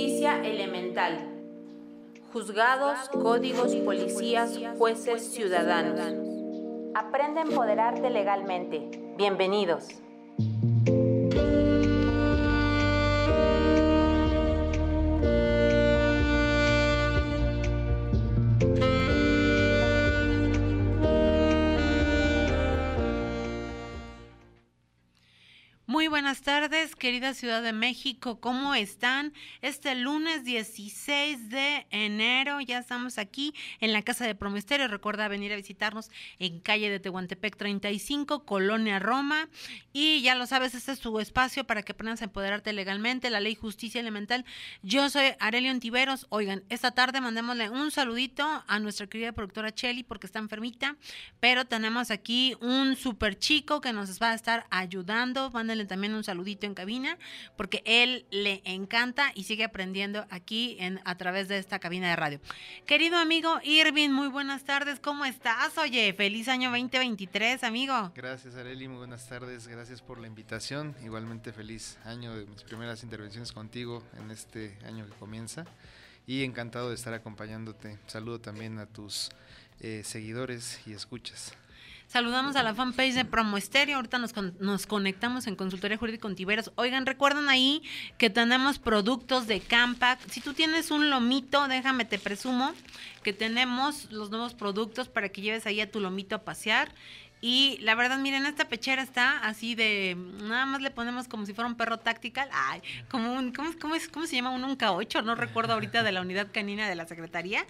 Justicia elemental. Juzgados, códigos, policías, jueces, ciudadanos. Aprende a empoderarte legalmente. Bienvenidos. Muy buenas tardes querida Ciudad de México, ¿cómo están? Este lunes 16 de enero ya estamos aquí en la Casa de Promesterio. Recuerda venir a visitarnos en calle de Tehuantepec 35, Colonia Roma. Y ya lo sabes, este es tu espacio para que aprendas a empoderarte legalmente, la ley justicia elemental. Yo soy Arelion Tiveros. Oigan, esta tarde mandémosle un saludito a nuestra querida productora Chelly porque está enfermita, pero tenemos aquí un super chico que nos va a estar ayudando. Mándenle también un saludito en cabina porque él le encanta y sigue aprendiendo aquí en, a través de esta cabina de radio. Querido amigo Irving, muy buenas tardes, ¿cómo estás? Oye, feliz año 2023, amigo. Gracias, Areli, muy buenas tardes, gracias por la invitación. Igualmente feliz año de mis primeras intervenciones contigo en este año que comienza y encantado de estar acompañándote. Saludo también a tus eh, seguidores y escuchas. Saludamos a la fanpage de Promo Estéreo. Ahorita nos, nos conectamos en Consultoría Jurídica con Oigan, recuerden ahí que tenemos productos de Campac. Si tú tienes un lomito, déjame te presumo que tenemos los nuevos productos para que lleves ahí a tu lomito a pasear y la verdad, miren, esta pechera está así de. Nada más le ponemos como si fuera un perro táctical. Ay, como un. ¿Cómo, es, cómo se llama? Un k 8. No recuerdo ahorita de la unidad canina de la Secretaría.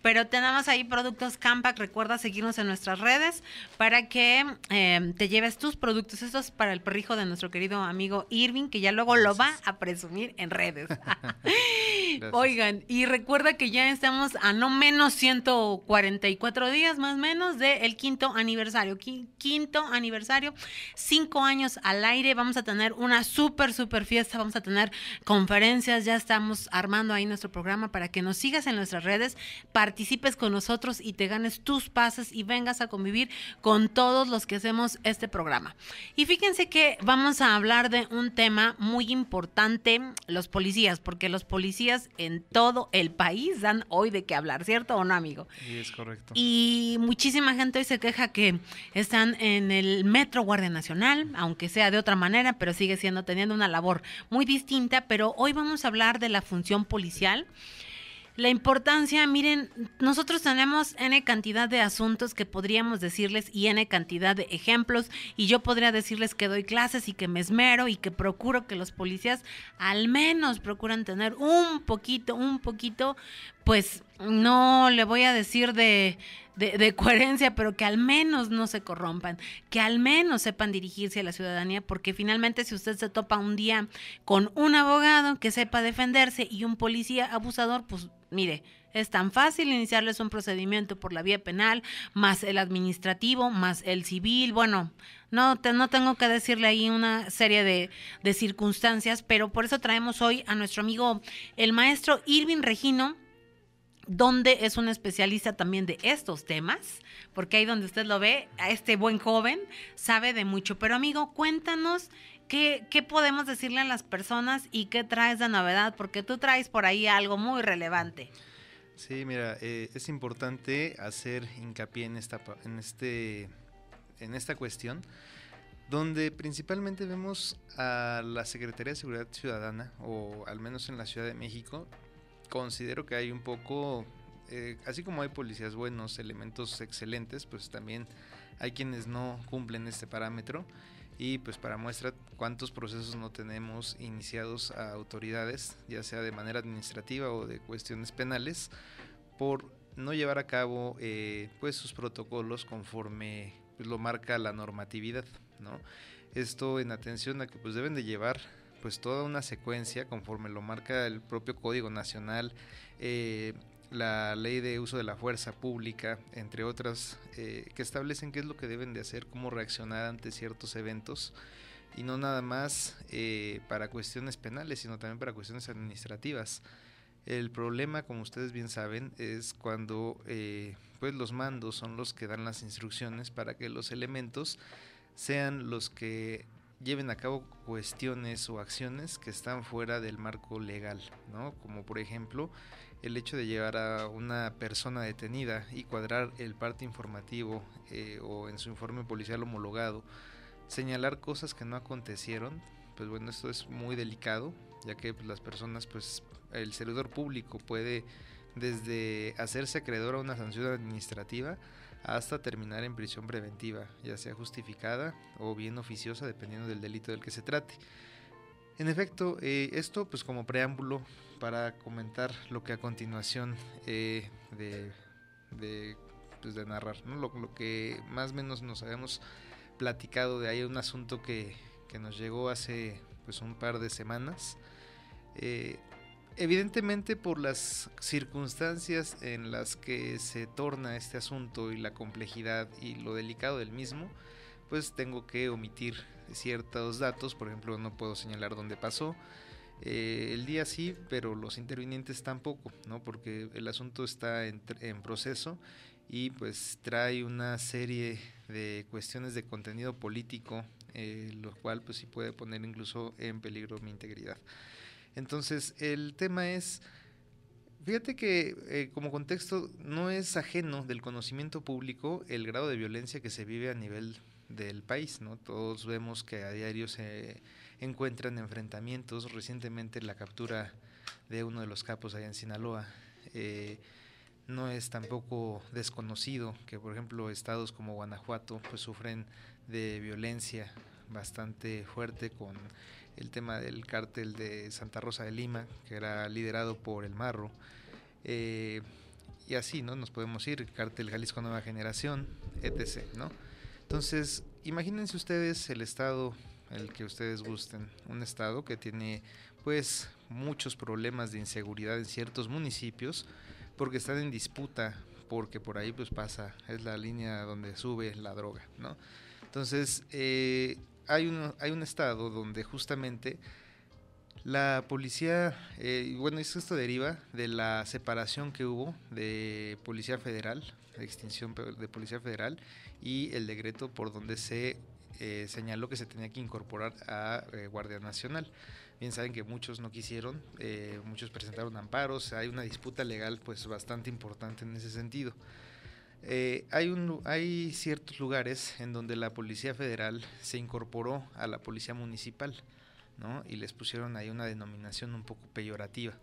Pero tenemos ahí productos Campac. Recuerda seguirnos en nuestras redes para que em, te lleves tus productos. Esto para el perrijo de nuestro querido amigo Irving, que ya luego lo va a presumir en redes. Oigan, y recuerda que ya estamos a no menos 144 días, más o menos, del quinto aniversario quinto aniversario, cinco años al aire. Vamos a tener una súper, súper fiesta. Vamos a tener conferencias. Ya estamos armando ahí nuestro programa para que nos sigas en nuestras redes, participes con nosotros y te ganes tus pases y vengas a convivir con todos los que hacemos este programa. Y fíjense que vamos a hablar de un tema muy importante, los policías, porque los policías en todo el país dan hoy de qué hablar, ¿cierto o no, amigo? Sí, es correcto. Y muchísima gente hoy se queja que es están en el Metro Guardia Nacional, aunque sea de otra manera, pero sigue siendo teniendo una labor muy distinta, pero hoy vamos a hablar de la función policial. La importancia, miren, nosotros tenemos N cantidad de asuntos que podríamos decirles y N cantidad de ejemplos y yo podría decirles que doy clases y que me esmero y que procuro que los policías al menos procuran tener un poquito, un poquito, pues no le voy a decir de, de, coherencia, pero que al menos no se corrompan, que al menos sepan dirigirse a la ciudadanía, porque finalmente si usted se topa un día con un abogado que sepa defenderse y un policía abusador, pues mire, es tan fácil iniciarles un procedimiento por la vía penal, más el administrativo, más el civil. Bueno, no, no tengo que decirle ahí una serie de, de circunstancias, pero por eso traemos hoy a nuestro amigo el maestro Irving Regino donde es un especialista también de estos temas, porque ahí donde usted lo ve, a este buen joven sabe de mucho. Pero amigo, cuéntanos qué, podemos decirle a las personas y qué traes de novedad, porque tú traes por ahí algo muy relevante. Sí, mira, eh, es importante hacer hincapié en esta, en, este, en esta cuestión, donde principalmente vemos a la Secretaría de Seguridad Ciudadana, o al menos en la Ciudad de México, considero que hay un poco, eh, así como hay policías buenos, elementos excelentes, pues también hay quienes no cumplen este parámetro. Y pues para muestra cuántos procesos no tenemos iniciados a autoridades, ya sea de manera administrativa o de cuestiones penales, por no llevar a cabo eh, pues sus protocolos conforme pues, lo marca la normatividad, ¿no? Esto en atención a que pues deben de llevar pues toda una secuencia conforme lo marca el propio Código Nacional, eh, la ley de uso de la fuerza pública, entre otras, eh, que establecen qué es lo que deben de hacer, cómo reaccionar ante ciertos eventos y no nada más eh, para cuestiones penales, sino también para cuestiones administrativas. El problema, como ustedes bien saben, es cuando pues los mandos son los que dan las instrucciones para que los elementos sean los que lleven a cabo cuestiones o acciones que están fuera del marco legal, ¿no? Como por ejemplo el hecho de llevar a una persona detenida y cuadrar el parte informativo eh, o en su informe policial homologado, señalar cosas que no acontecieron, pues bueno, esto es muy delicado, ya que pues, las personas, pues el servidor público puede desde hacerse acreedor a una sanción administrativa, hasta terminar en prisión preventiva, ya sea justificada o bien oficiosa, dependiendo del delito del que se trate. En efecto, eh, esto pues como preámbulo para comentar lo que a continuación eh, pues, de, narrar, lo, que más o menos nos habíamos platicado de ahí, un asunto que, nos llegó hace pues un par de semanas. Eh, evidentemente por las circunstancias en las que se torna este asunto y la complejidad y lo delicado del mismo, pues tengo que omitir ciertos datos, por ejemplo no puedo señalar dónde pasó, eh, el día sí, pero los intervinientes tampoco, ¿no? porque el asunto está en, proceso y pues trae una serie de cuestiones de contenido político, eh, lo cual pues sí puede poner incluso en peligro mi integridad. Entonces, el tema es, fíjate que eh, como contexto no es ajeno del conocimiento público el grado de violencia que se vive a nivel del país, ¿no? Todos vemos que a diario se encuentran enfrentamientos, recientemente la captura de uno de los capos allá en Sinaloa. Eh, no es tampoco desconocido que, por ejemplo, estados como Guanajuato pues, sufren de violencia bastante fuerte con el tema del cártel de Santa Rosa de Lima, que era liderado por el Marro. Eh, y así, ¿no? Nos podemos ir, cártel Jalisco Nueva Generación, etc., ¿no? Entonces, imagínense ustedes el estado, el que ustedes gusten, un estado que tiene, pues, muchos problemas de inseguridad en ciertos municipios, porque están en disputa, porque por ahí, pues, pasa, es la línea donde sube la droga, ¿no? Entonces, eh, hay un, hay un estado donde justamente la policía, eh, bueno, esto deriva de la separación que hubo de Policía Federal, la extinción de Policía Federal y el decreto por donde se eh, señaló que se tenía que incorporar a eh, Guardia Nacional. Bien saben que muchos no quisieron, eh, muchos presentaron amparos, hay una disputa legal pues bastante importante en ese sentido. Eh, hay, hay ciertos lugares en donde la Policía Federal se incorporó a la Policía Municipal, ¿no? Y les pusieron ahí una denominación un poco peyorativa.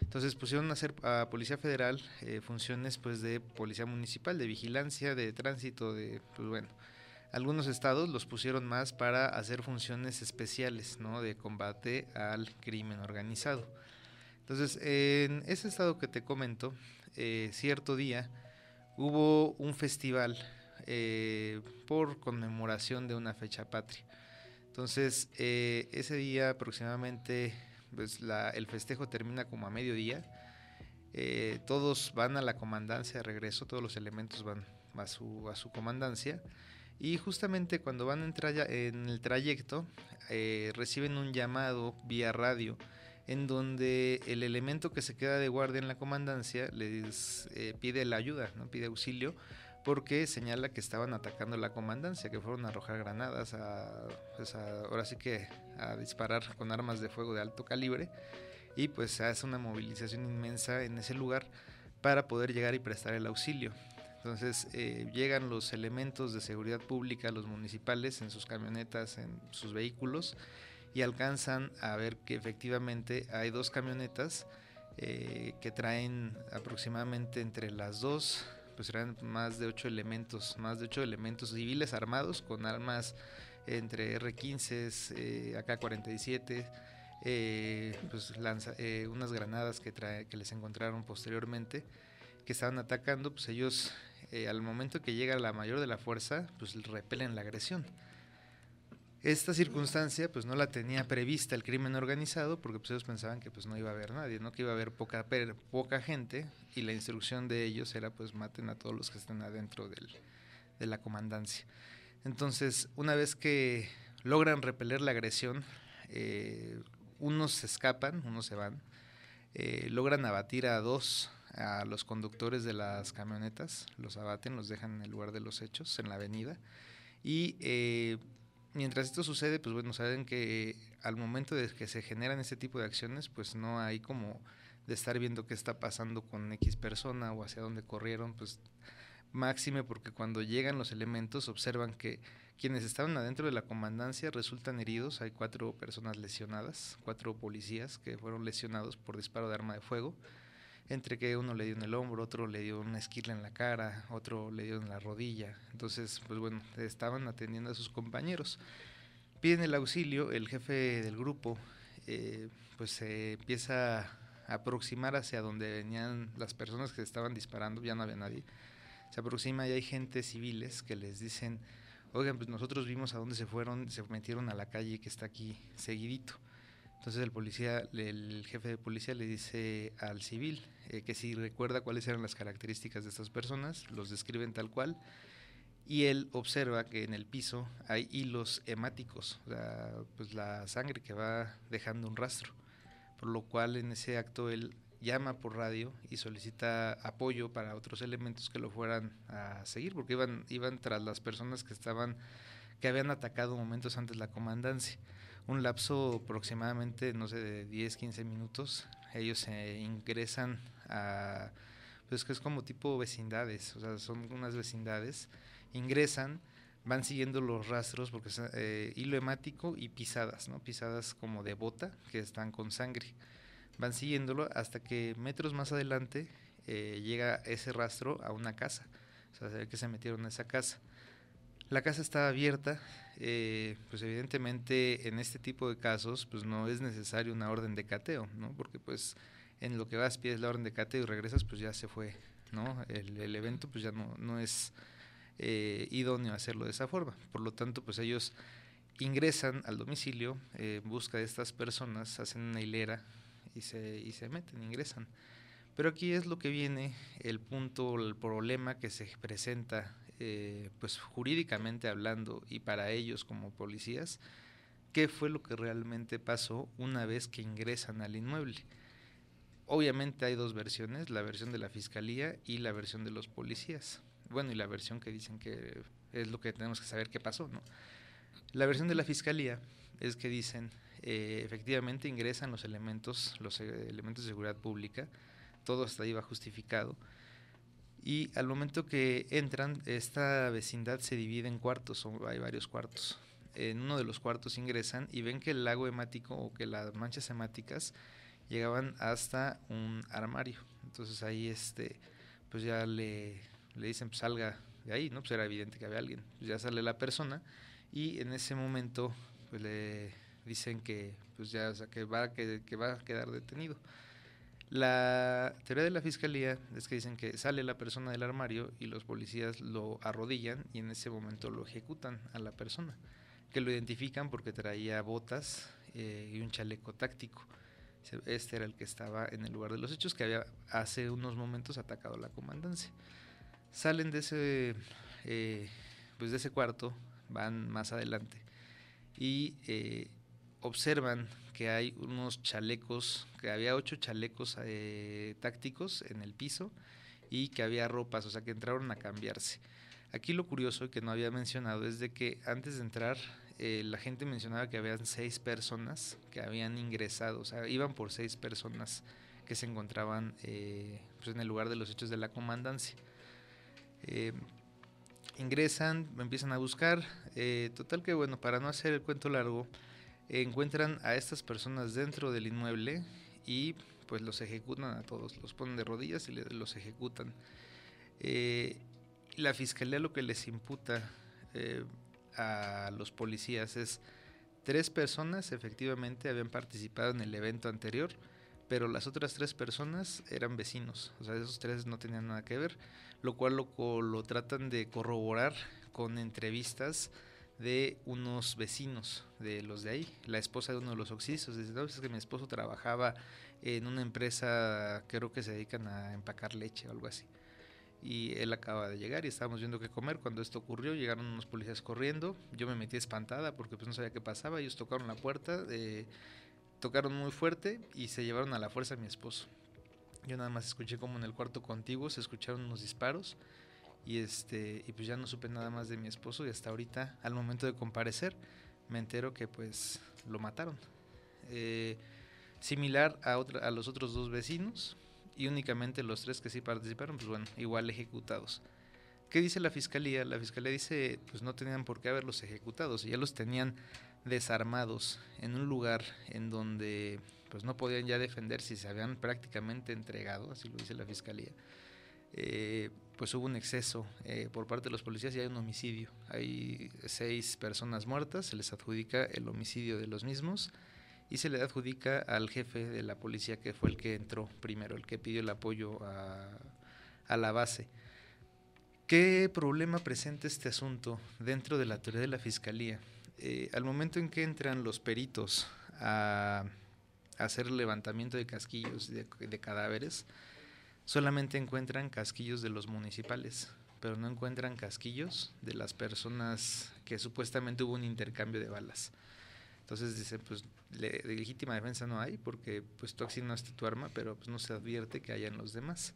Entonces pusieron a, hacer, a Policía Federal eh, funciones pues de Policía Municipal, de vigilancia, de tránsito, de, pues, bueno, algunos estados los pusieron más para hacer funciones especiales, ¿no? De combate al crimen organizado. Entonces, en ese estado que te comento, eh, cierto día, hubo un festival eh, por conmemoración de una fecha patria. Entonces, eh, ese día aproximadamente, pues el festejo termina como a mediodía. Eh, todos van a la comandancia de regreso, todos los elementos van a su, comandancia. Y justamente cuando van entrar en el trayecto, reciben un llamado vía radio en donde el elemento que se queda de guardia en la comandancia les eh, pide la ayuda, ¿no? pide auxilio, porque señala que estaban atacando la comandancia, que fueron a arrojar granadas, pues, a, ahora sí que a disparar con armas de fuego de alto calibre, y pues se hace una movilización inmensa en ese lugar para poder llegar y prestar el auxilio. Entonces eh, llegan los elementos de seguridad pública, los municipales, en sus camionetas, en sus vehículos, y alcanzan a ver que efectivamente hay dos camionetas eh, que traen aproximadamente entre las dos pues serán más de ocho elementos, más de ocho elementos civiles armados con armas entre R15, eh, AK-47, eh, pues eh, unas granadas que, que les encontraron posteriormente, que estaban atacando, pues ellos al momento que llega la mayor de la fuerza, pues repelen la agresión. Esta circunstancia pues no la tenía prevista el crimen organizado porque pues ellos pensaban que pues no iba a haber nadie, no que iba a haber poca, poca gente y la instrucción de ellos era pues maten a todos los que estén adentro de la comandancia. Entonces una vez que logran repeler la agresión, eh, unos se escapan, unos se van, eh, logran abatir a dos, a los conductores de las camionetas, los abaten, los dejan en el lugar de los hechos, en la avenida y... Eh, mientras esto sucede, pues bueno, saben que al momento de que se generan este tipo de acciones, pues no hay como de estar viendo qué está pasando con X persona o hacia dónde corrieron, pues máxime porque cuando llegan los elementos observan que quienes estaban adentro de la comandancia resultan heridos, hay cuatro personas lesionadas, cuatro policías que fueron lesionados por disparo de arma de fuego entre que uno le dio en el hombro, otro le dio una esquila en la cara, otro le dio en la rodilla. Entonces, pues bueno, estaban atendiendo a sus compañeros. Piden el auxilio, el jefe del grupo eh, pues se empieza a aproximar hacia donde venían las personas que estaban disparando, ya no había nadie. Se aproxima y hay gente civiles que les dicen, oigan, pues nosotros vimos a dónde se fueron, se metieron a la calle que está aquí seguidito entonces el policía, el jefe de policía le dice al civil eh, que si recuerda cuáles eran las características de estas personas, los describen tal cual, y él observa que en el piso hay hilos hemáticos, o sea, pues, la sangre que va dejando un rastro, por lo cual en ese acto él llama por radio y solicita apoyo para otros elementos que lo fueran a seguir, porque iban, iban tras las personas que estaban, que habían atacado momentos antes la comandancia un lapso aproximadamente, no sé, de 10, 15 minutos. Ellos ingresan a, pues que es como tipo vecindades, o sea, son unas vecindades. Ingresan, van siguiendo los rastros, porque es hilo eh, hemático y pisadas, ¿no? Pisadas como de bota, que están con sangre. Van siguiéndolo hasta que metros más adelante eh, llega ese rastro a una casa. O sea, se ve que se metieron a esa casa. La casa estaba abierta, eh, pues evidentemente en este tipo de casos, pues no es necesario una orden de cateo, Porque pues en lo que vas pides la orden de cateo y regresas, pues ya se fue, ¿no? El, evento pues ya no, no es eh, idóneo hacerlo de esa forma. Por lo tanto, pues ellos ingresan al domicilio, eh, en busca de estas personas, hacen una hilera y se, y se meten, ingresan. Pero aquí es lo que viene, el punto, el problema que se presenta eh, pues jurídicamente hablando y para ellos como policías, qué fue lo que realmente pasó una vez que ingresan al inmueble. Obviamente hay dos versiones, la versión de la fiscalía y la versión de los policías. Bueno, y la versión que dicen que es lo que tenemos que saber qué pasó, ¿no? La versión de la fiscalía es que dicen, eh, efectivamente ingresan los elementos, los eh, elementos de seguridad pública, todo hasta ahí va justificado, y al momento que entran, esta vecindad se divide en cuartos, hay varios cuartos. En uno de los cuartos ingresan y ven que el lago hemático o que las manchas hemáticas llegaban hasta un armario. Entonces ahí este, pues ya le, dicen, pues, salga de ahí, ¿no? Pues era evidente que había alguien. Pues ya sale la persona y en ese momento pues le dicen que pues ya, que va, que va a quedar detenido. La teoría de la fiscalía es que dicen que sale la persona del armario y los policías lo arrodillan y en ese momento lo ejecutan a la persona, que lo identifican porque traía botas eh, y un chaleco táctico. Este era el que estaba en el lugar de los hechos, que había hace unos momentos atacado a la comandancia. Salen de ese, eh, pues de ese cuarto, van más adelante y eh, observan que hay unos chalecos, que había ocho chalecos eh, tácticos en el piso y que había ropas, o sea que entraron a cambiarse. Aquí lo curioso que no había mencionado es de que antes de entrar eh, la gente mencionaba que habían seis personas que habían ingresado, o sea, iban por seis personas que se encontraban eh, pues en el lugar de los hechos de la comandancia. Eh, ingresan, empiezan a buscar, total que bueno, para no hacer el cuento largo, encuentran a estas personas dentro del inmueble y pues los ejecutan a todos, los ponen de rodillas y los ejecutan. Eh, la fiscalía lo que les imputa eh, a los policías es tres personas efectivamente habían participado en el evento anterior, pero las otras tres personas eran vecinos, o sea, esos tres no tenían nada que ver, lo cual lo tratan de corroborar con entrevistas de unos vecinos de los de ahí, la esposa de uno de los oxisos. Dice, no, que mi esposo trabajaba en una empresa, creo que se dedican a empacar leche o algo así. Y él acaba de llegar y estábamos viendo qué comer. Cuando esto ocurrió, llegaron unos policías corriendo. Yo me metí espantada porque pues no sabía qué pasaba. Ellos tocaron la puerta, eh, tocaron muy fuerte y se llevaron a la fuerza a mi esposo. Yo nada más escuché como en el cuarto contiguo se escucharon unos disparos y, este, y pues ya no supe nada más de mi esposo y hasta ahorita, al momento de comparecer, me entero que pues lo mataron. Eh, similar a, otra, a los otros dos vecinos y únicamente los tres que sí participaron, pues bueno, igual ejecutados. ¿Qué dice la fiscalía? La fiscalía dice, pues no tenían por qué haberlos ejecutados, ya los tenían desarmados en un lugar en donde pues no podían ya defenderse, se habían prácticamente entregado, así lo dice la fiscalía. Eh, pues hubo un exceso eh, por parte de los policías y hay un homicidio. Hay seis personas muertas, se les adjudica el homicidio de los mismos y se le adjudica al jefe de la policía que fue el que entró primero, el que pidió el apoyo a, la base. ¿Qué problema presenta este asunto dentro de la teoría de la fiscalía? Eh, al momento en que entran los peritos a hacer levantamiento de casquillos y de cadáveres, solamente encuentran casquillos de los municipales, pero no encuentran casquillos de las personas que supuestamente hubo un intercambio de balas. Entonces dicen, pues de legítima defensa no hay porque pues tú accionaste tu arma, pero pues no se advierte que hayan los demás.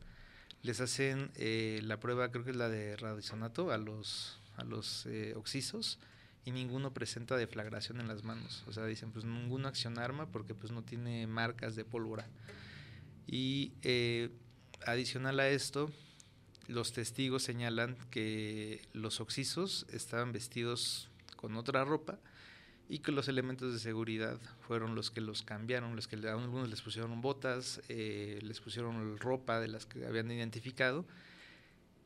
Les hacen eh, la prueba, creo que es la de radisonato a los a los eh, oxisos y ninguno presenta deflagración en las manos. O sea, dicen, pues ninguno acciona arma porque pues no tiene marcas de pólvora. Y eh, adicional a esto, los testigos señalan que los oxisos estaban vestidos con otra ropa y que los elementos de seguridad fueron los que los cambiaron, los que a algunos les pusieron botas, eh, les pusieron ropa de las que habían identificado.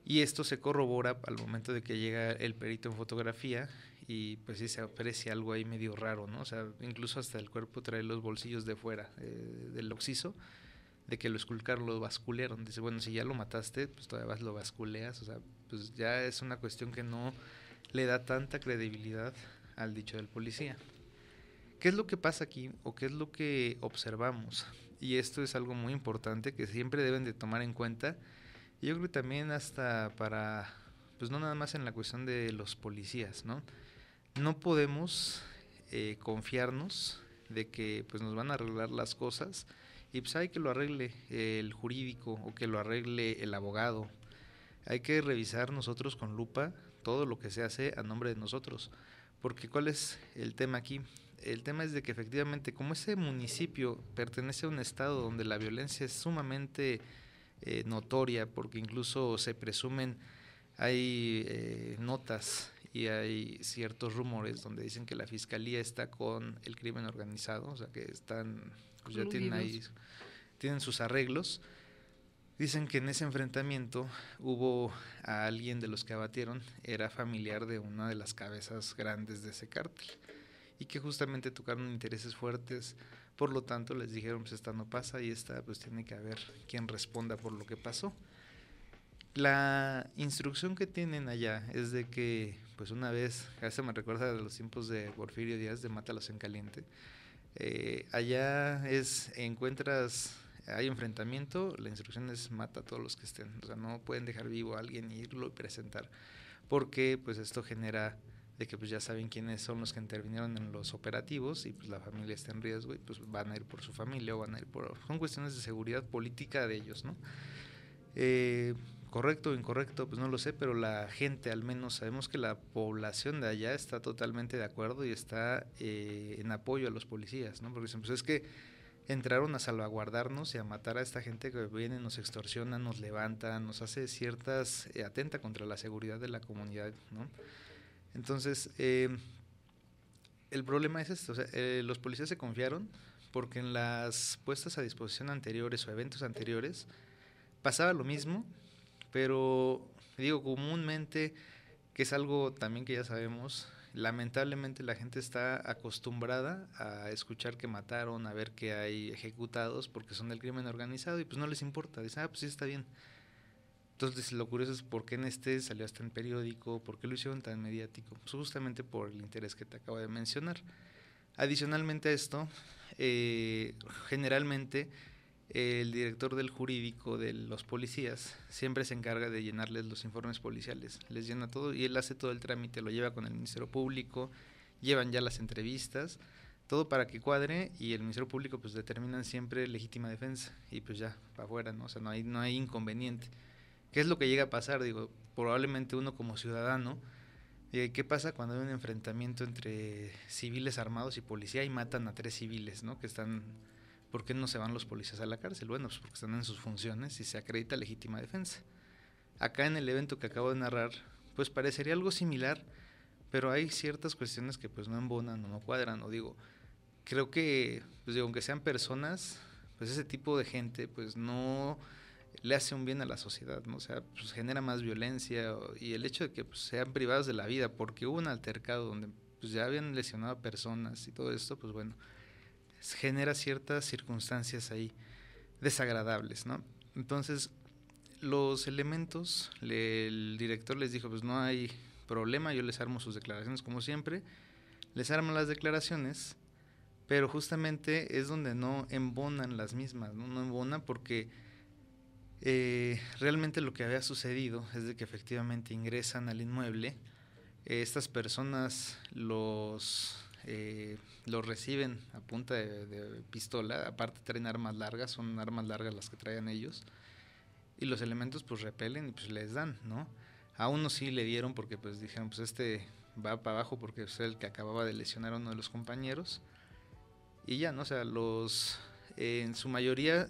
Y esto se corrobora al momento de que llega el perito en fotografía y pues sí se aprecia algo ahí medio raro, O sea, incluso hasta el cuerpo trae los bolsillos de fuera eh, del oxiso de que lo esculcar lo basculearon. Dice, bueno, si ya lo mataste, pues todavía vas, lo basculeas. O sea, pues ya es una cuestión que no le da tanta credibilidad al dicho del policía. ¿Qué es lo que pasa aquí o qué es lo que observamos? Y esto es algo muy importante que siempre deben de tomar en cuenta. yo creo también hasta para, pues no nada más en la cuestión de los policías, ¿no? No podemos eh, confiarnos de que pues nos van a arreglar las cosas y pues, hay que lo arregle el jurídico o que lo arregle el abogado. Hay que revisar nosotros con lupa todo lo que se hace a nombre de nosotros. Porque ¿cuál es el tema aquí? El tema es de que efectivamente como ese municipio pertenece a un estado donde la violencia es sumamente eh, notoria, porque incluso se presumen, hay eh, notas y hay ciertos rumores donde dicen que la fiscalía está con el crimen organizado, o sea que están pues ya tienen ahí, tienen sus arreglos. Dicen que en ese enfrentamiento hubo a alguien de los que abatieron, era familiar de una de las cabezas grandes de ese cártel y que justamente tocaron intereses fuertes, por lo tanto les dijeron pues esta no pasa y esta pues tiene que haber quien responda por lo que pasó. La instrucción que tienen allá es de que pues una vez, a veces me recuerda de los tiempos de Porfirio Díaz de Mátalos en Caliente, eh, allá es, encuentras, hay enfrentamiento, la instrucción es mata a todos los que estén. O sea, no pueden dejar vivo a alguien y irlo y presentar. Porque pues esto genera de que pues ya saben quiénes son los que intervinieron en los operativos y pues la familia está en riesgo y pues van a ir por su familia o van a ir por... Son cuestiones de seguridad política de ellos, ¿no? Eh, correcto o incorrecto, pues no lo sé, pero la gente al menos sabemos que la población de allá está totalmente de acuerdo y está eh, en apoyo a los policías, ¿no? Porque dicen, pues es que entraron a salvaguardarnos y a matar a esta gente que viene, nos extorsiona, nos levanta, nos hace ciertas, eh, atenta contra la seguridad de la comunidad, ¿no? Entonces, eh, el problema es esto, o sea, los policías se confiaron porque en las puestas a disposición anteriores o eventos anteriores pasaba lo mismo, pero digo, comúnmente, que es algo también que ya sabemos, lamentablemente la gente está acostumbrada a escuchar que mataron, a ver que hay ejecutados porque son del crimen organizado y pues no les importa, dicen, ah, pues sí está bien. Entonces lo curioso es por qué en este salió hasta en periódico, por qué lo hicieron tan mediático, pues, justamente por el interés que te acabo de mencionar. Adicionalmente a esto, eh, generalmente el director del jurídico de los policías siempre se encarga de llenarles los informes policiales, les llena todo y él hace todo el trámite, lo lleva con el Ministerio Público, llevan ya las entrevistas, todo para que cuadre y el Ministerio Público pues determinan siempre legítima defensa y pues ya, para afuera, ¿no? O sea, no hay, no hay inconveniente. ¿Qué es lo que llega a pasar? Digo, probablemente uno como ciudadano, eh, ¿qué pasa cuando hay un enfrentamiento entre civiles armados y policía y matan a tres civiles, ¿no? Que están ¿por qué no se van los policías a la cárcel? Bueno, pues porque están en sus funciones y se acredita legítima defensa. Acá en el evento que acabo de narrar, pues parecería algo similar, pero hay ciertas cuestiones que pues no embonan o no cuadran, o digo, creo que, pues aunque sean personas, pues ese tipo de gente pues no le hace un bien a la sociedad, ¿no? O sea, pues genera más violencia y el hecho de que pues, sean privados de la vida porque hubo un altercado donde pues ya habían lesionado a personas y todo esto, pues bueno, pues, genera ciertas circunstancias ahí desagradables, ¿no? Entonces, los elementos, el director les dijo, pues no hay problema, yo les armo sus declaraciones como siempre, les armo las declaraciones, pero justamente es donde no embonan las mismas, no, no porque eh, realmente lo que había sucedido es de que efectivamente ingresan al inmueble, estas personas los eh, los reciben a punta de, pistola, aparte traen armas largas, son armas largas las que traen ellos, y los elementos pues repelen y pues les dan, ¿no? A uno sí le dieron porque pues dijeron, pues este va para abajo porque es el que acababa de lesionar a uno de los compañeros, y ya, ¿no? O sea, los, en su mayoría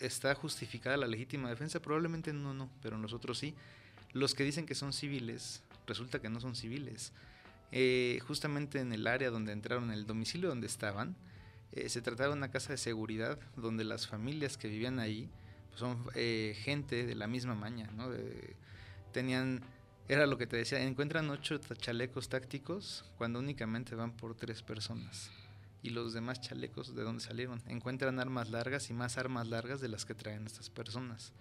está justificada la legítima defensa, probablemente no, no, pero nosotros sí. Los que dicen que son civiles, resulta que no son civiles. Eh, justamente en el área donde entraron, en el domicilio donde estaban, eh, se trataba de una casa de seguridad donde las familias que vivían ahí pues, son eh, gente de la misma maña, ¿no? tenían, era lo que te decía, encuentran ocho chalecos tácticos cuando únicamente van por tres personas. Y los demás chalecos de donde salieron, encuentran armas largas y más armas largas de las que traen estas personas.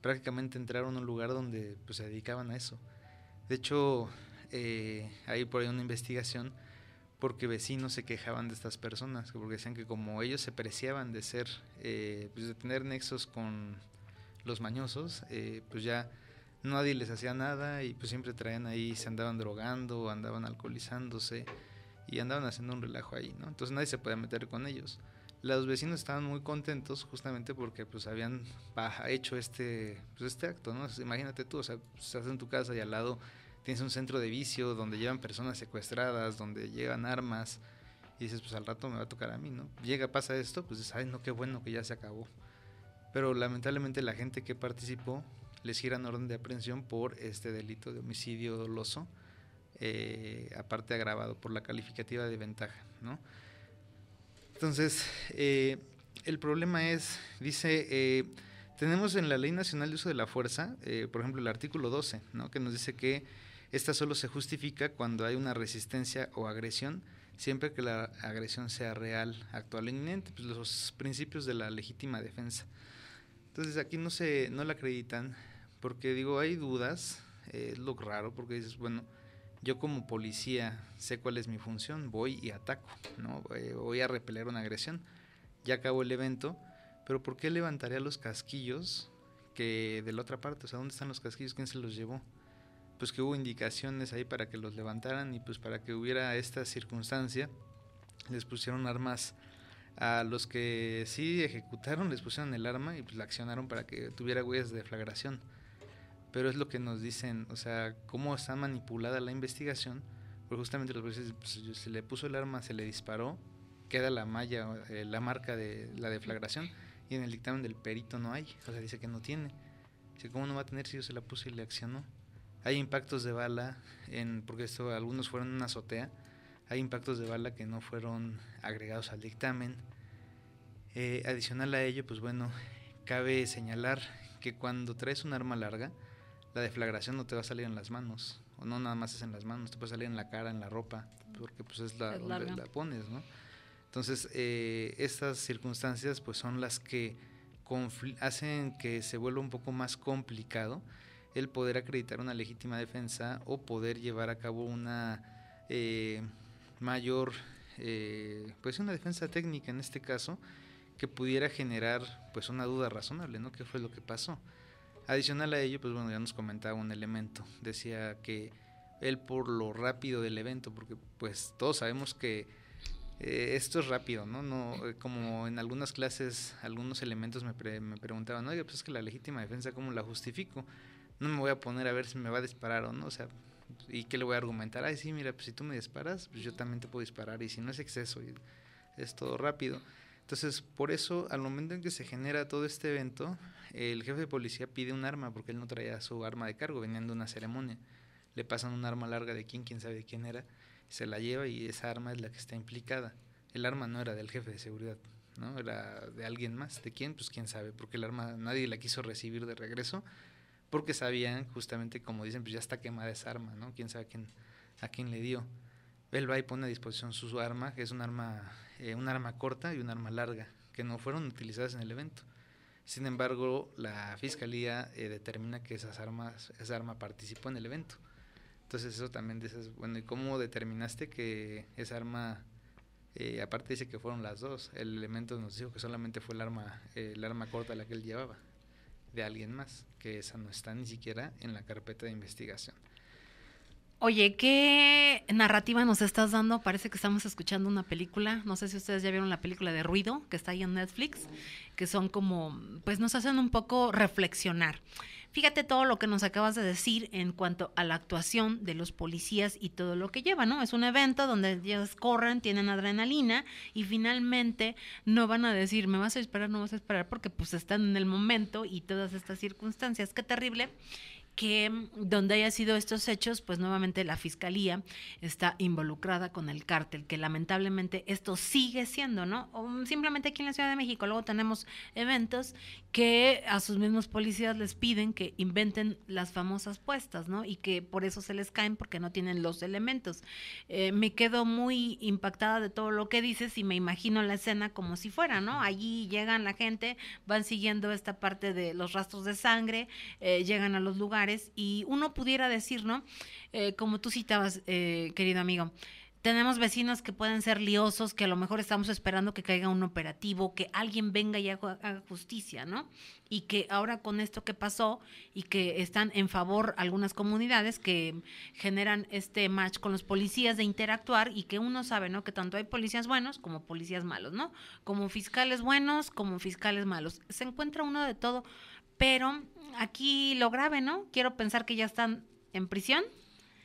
Prácticamente entraron a un lugar donde pues, se dedicaban a eso. De hecho, eh, hay por ahí una investigación porque vecinos se quejaban de estas personas, porque decían que como ellos se preciaban de ser, eh, pues, de tener nexos con los mañosos, eh, pues ya nadie les hacía nada y pues siempre traían ahí, se andaban drogando, andaban alcoholizándose y andaban haciendo un relajo ahí, ¿no? Entonces nadie se podía meter con ellos. Los vecinos estaban muy contentos justamente porque pues habían hecho este, pues, este acto, ¿no? Imagínate tú, o sea, estás en tu casa y al lado tienes un centro de vicio donde llevan personas secuestradas, donde llegan armas, y dices, pues al rato me va a tocar a mí, ¿no? Llega, pasa esto, pues dices, ay, no, qué bueno que ya se acabó. Pero lamentablemente la gente que participó les giran orden de aprehensión por este delito de homicidio doloso, eh, aparte agravado por la calificativa de ventaja, ¿no? Entonces, eh, el problema es, dice, eh, tenemos en la Ley Nacional de Uso de la Fuerza, por ejemplo, el artículo 12, ¿no? Que nos dice que esta solo se justifica cuando hay una resistencia o agresión, siempre que la agresión sea real, actual e inminente, pues los principios de la legítima defensa. Entonces aquí no se no la acreditan porque digo, hay dudas, eh, es lo raro porque dices, bueno, yo como policía sé cuál es mi función, voy y ataco, ¿no? Eh, voy a repeler una agresión. Ya acabó el evento, pero ¿por qué levantaría los casquillos que de la otra parte? O sea, ¿dónde están los casquillos? ¿Quién se los llevó? pues que hubo indicaciones ahí para que los levantaran y pues para que hubiera esta circunstancia, les pusieron armas a los que sí ejecutaron, les pusieron el arma y pues la accionaron para que tuviera huellas de deflagración. Pero es lo que nos dicen, o sea, cómo está manipulada la investigación, porque justamente los policías se pues, le puso el arma, se le disparó, queda la malla, eh, la marca de la deflagración y en el dictamen del perito no hay, o sea, dice que no tiene. Dice, ¿cómo no va a tener si yo se la puse y le accionó? hay impactos de bala, en, porque esto, algunos fueron en una azotea, hay impactos de bala que no fueron agregados al dictamen. Eh, adicional a ello, pues bueno, cabe señalar que cuando traes un arma larga, la deflagración no te va a salir en las manos, o no nada más es en las manos, te puede salir en la cara, en la ropa, porque pues es la, donde la pones, ¿no? Entonces, eh, estas circunstancias pues son las que hacen que se vuelva un poco más complicado el poder acreditar una legítima defensa o poder llevar a cabo una eh, mayor, eh, pues una defensa técnica en este caso, que pudiera generar pues una duda razonable, ¿no? ¿Qué fue lo que pasó? Adicional a ello, pues bueno, ya nos comentaba un elemento, decía que él por lo rápido del evento, porque pues todos sabemos que eh, esto es rápido, ¿no? no como en algunas clases algunos elementos me, me preguntaban, pues es que la legítima defensa, ¿cómo la justifico? no me voy a poner a ver si me va a disparar o no, o sea, ¿y qué le voy a argumentar? Ay, sí, mira, pues si tú me disparas, pues yo también te puedo disparar, y si no es exceso, y es todo rápido. Entonces, por eso, al momento en que se genera todo este evento, el jefe de policía pide un arma, porque él no traía su arma de cargo, venían de una ceremonia. Le pasan un arma larga de quién, quién sabe de quién era, se la lleva y esa arma es la que está implicada. El arma no era del jefe de seguridad, ¿no? Era de alguien más. ¿De quién? Pues quién sabe, porque el arma nadie la quiso recibir de regreso porque sabían justamente, como dicen, pues ya está quemada esa arma, ¿no? Quién sabe a quién, a quién le dio. Él va y pone a disposición su arma, que es un arma, eh, un arma corta y un arma larga, que no fueron utilizadas en el evento. Sin embargo, la fiscalía eh, determina que esas armas, esa arma participó en el evento. Entonces eso también dices, bueno, ¿y cómo determinaste que esa arma, eh, aparte dice que fueron las dos, el elemento nos dijo que solamente fue el arma, el arma corta la que él llevaba de alguien más, que esa no está ni siquiera en la carpeta de investigación. Oye, ¿qué narrativa nos estás dando? Parece que estamos escuchando una película. No sé si ustedes ya vieron la película de Ruido, que está ahí en Netflix, que son como, pues nos hacen un poco reflexionar. Fíjate todo lo que nos acabas de decir en cuanto a la actuación de los policías y todo lo que lleva, ¿no? Es un evento donde ellos corren, tienen adrenalina y finalmente no van a decir, me vas a esperar, no vas a esperar, porque pues están en el momento y todas estas circunstancias. Qué terrible que mm, donde haya sido estos hechos, pues nuevamente la fiscalía está involucrada con el cártel, que lamentablemente esto sigue siendo, ¿no? Mm, simplemente aquí en la Ciudad de México luego tenemos eventos que a sus mismos policías les piden que inventen las famosas puestas, ¿no? Y que por eso se les caen porque no tienen los elementos. Eh, me quedo muy impactada de todo lo que dices y me imagino la escena como si fuera, ¿no? Allí llegan la gente, van siguiendo esta parte de los rastros de sangre, eh, llegan a los lugares y uno pudiera decir, ¿no? Eh, como tú citabas, eh, querido amigo, tenemos vecinos que pueden ser liosos, que a lo mejor estamos esperando que caiga un operativo, que alguien venga y haga justicia, ¿no? Y que ahora con esto que pasó y que están en favor algunas comunidades que generan este match con los policías de interactuar y que uno sabe, ¿no? Que tanto hay policías buenos como policías malos, ¿no? Como fiscales buenos, como fiscales malos. Se encuentra uno de todo. Pero aquí lo grave, ¿no? Quiero pensar que ya están en prisión.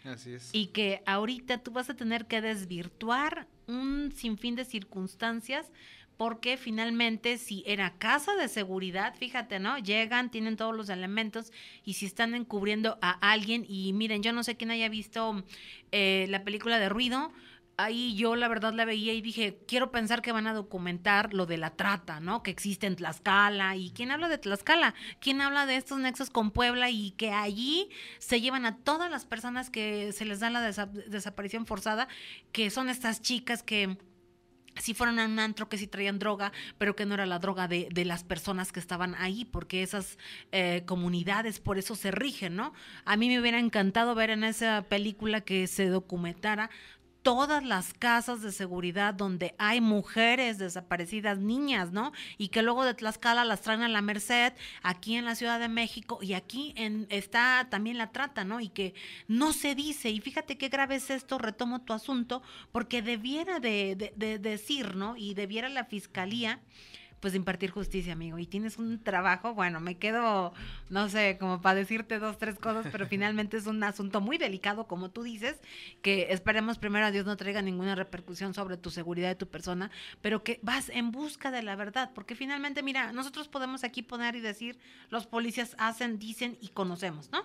Así es. Y que ahorita tú vas a tener que desvirtuar un sinfín de circunstancias porque finalmente si era casa de seguridad, fíjate, ¿no? Llegan, tienen todos los elementos y si están encubriendo a alguien y miren, yo no sé quién haya visto eh, la película de ruido, ahí yo la verdad la veía y dije, quiero pensar que van a documentar lo de la trata, ¿no? Que existe en Tlaxcala. ¿Y quién habla de Tlaxcala? ¿Quién habla de estos nexos con Puebla y que allí se llevan a todas las personas que se les da la desaparición forzada, que son estas chicas que si fueron a un antro, que si traían droga, pero que no era la droga de, las personas que estaban ahí, porque esas eh, comunidades por eso se rigen, ¿no? A mí me hubiera encantado ver en esa película que se documentara todas las casas de seguridad donde hay mujeres desaparecidas, niñas, ¿no? Y que luego de Tlaxcala las traen a la Merced, aquí en la Ciudad de México y aquí en, está también la trata, ¿no? Y que no se dice, y fíjate qué grave es esto, retomo tu asunto, porque debiera de, de decir, ¿no? Y debiera la Fiscalía pues impartir justicia, amigo. Y tienes un trabajo, bueno, me quedo, no sé, como para decirte dos, tres cosas, pero finalmente es un asunto muy delicado, como tú dices, que esperemos primero a Dios no traiga ninguna repercusión sobre tu seguridad y tu persona, pero que vas en busca de la verdad, porque finalmente, mira, nosotros podemos aquí poner y decir, los policías hacen, dicen y conocemos, ¿no?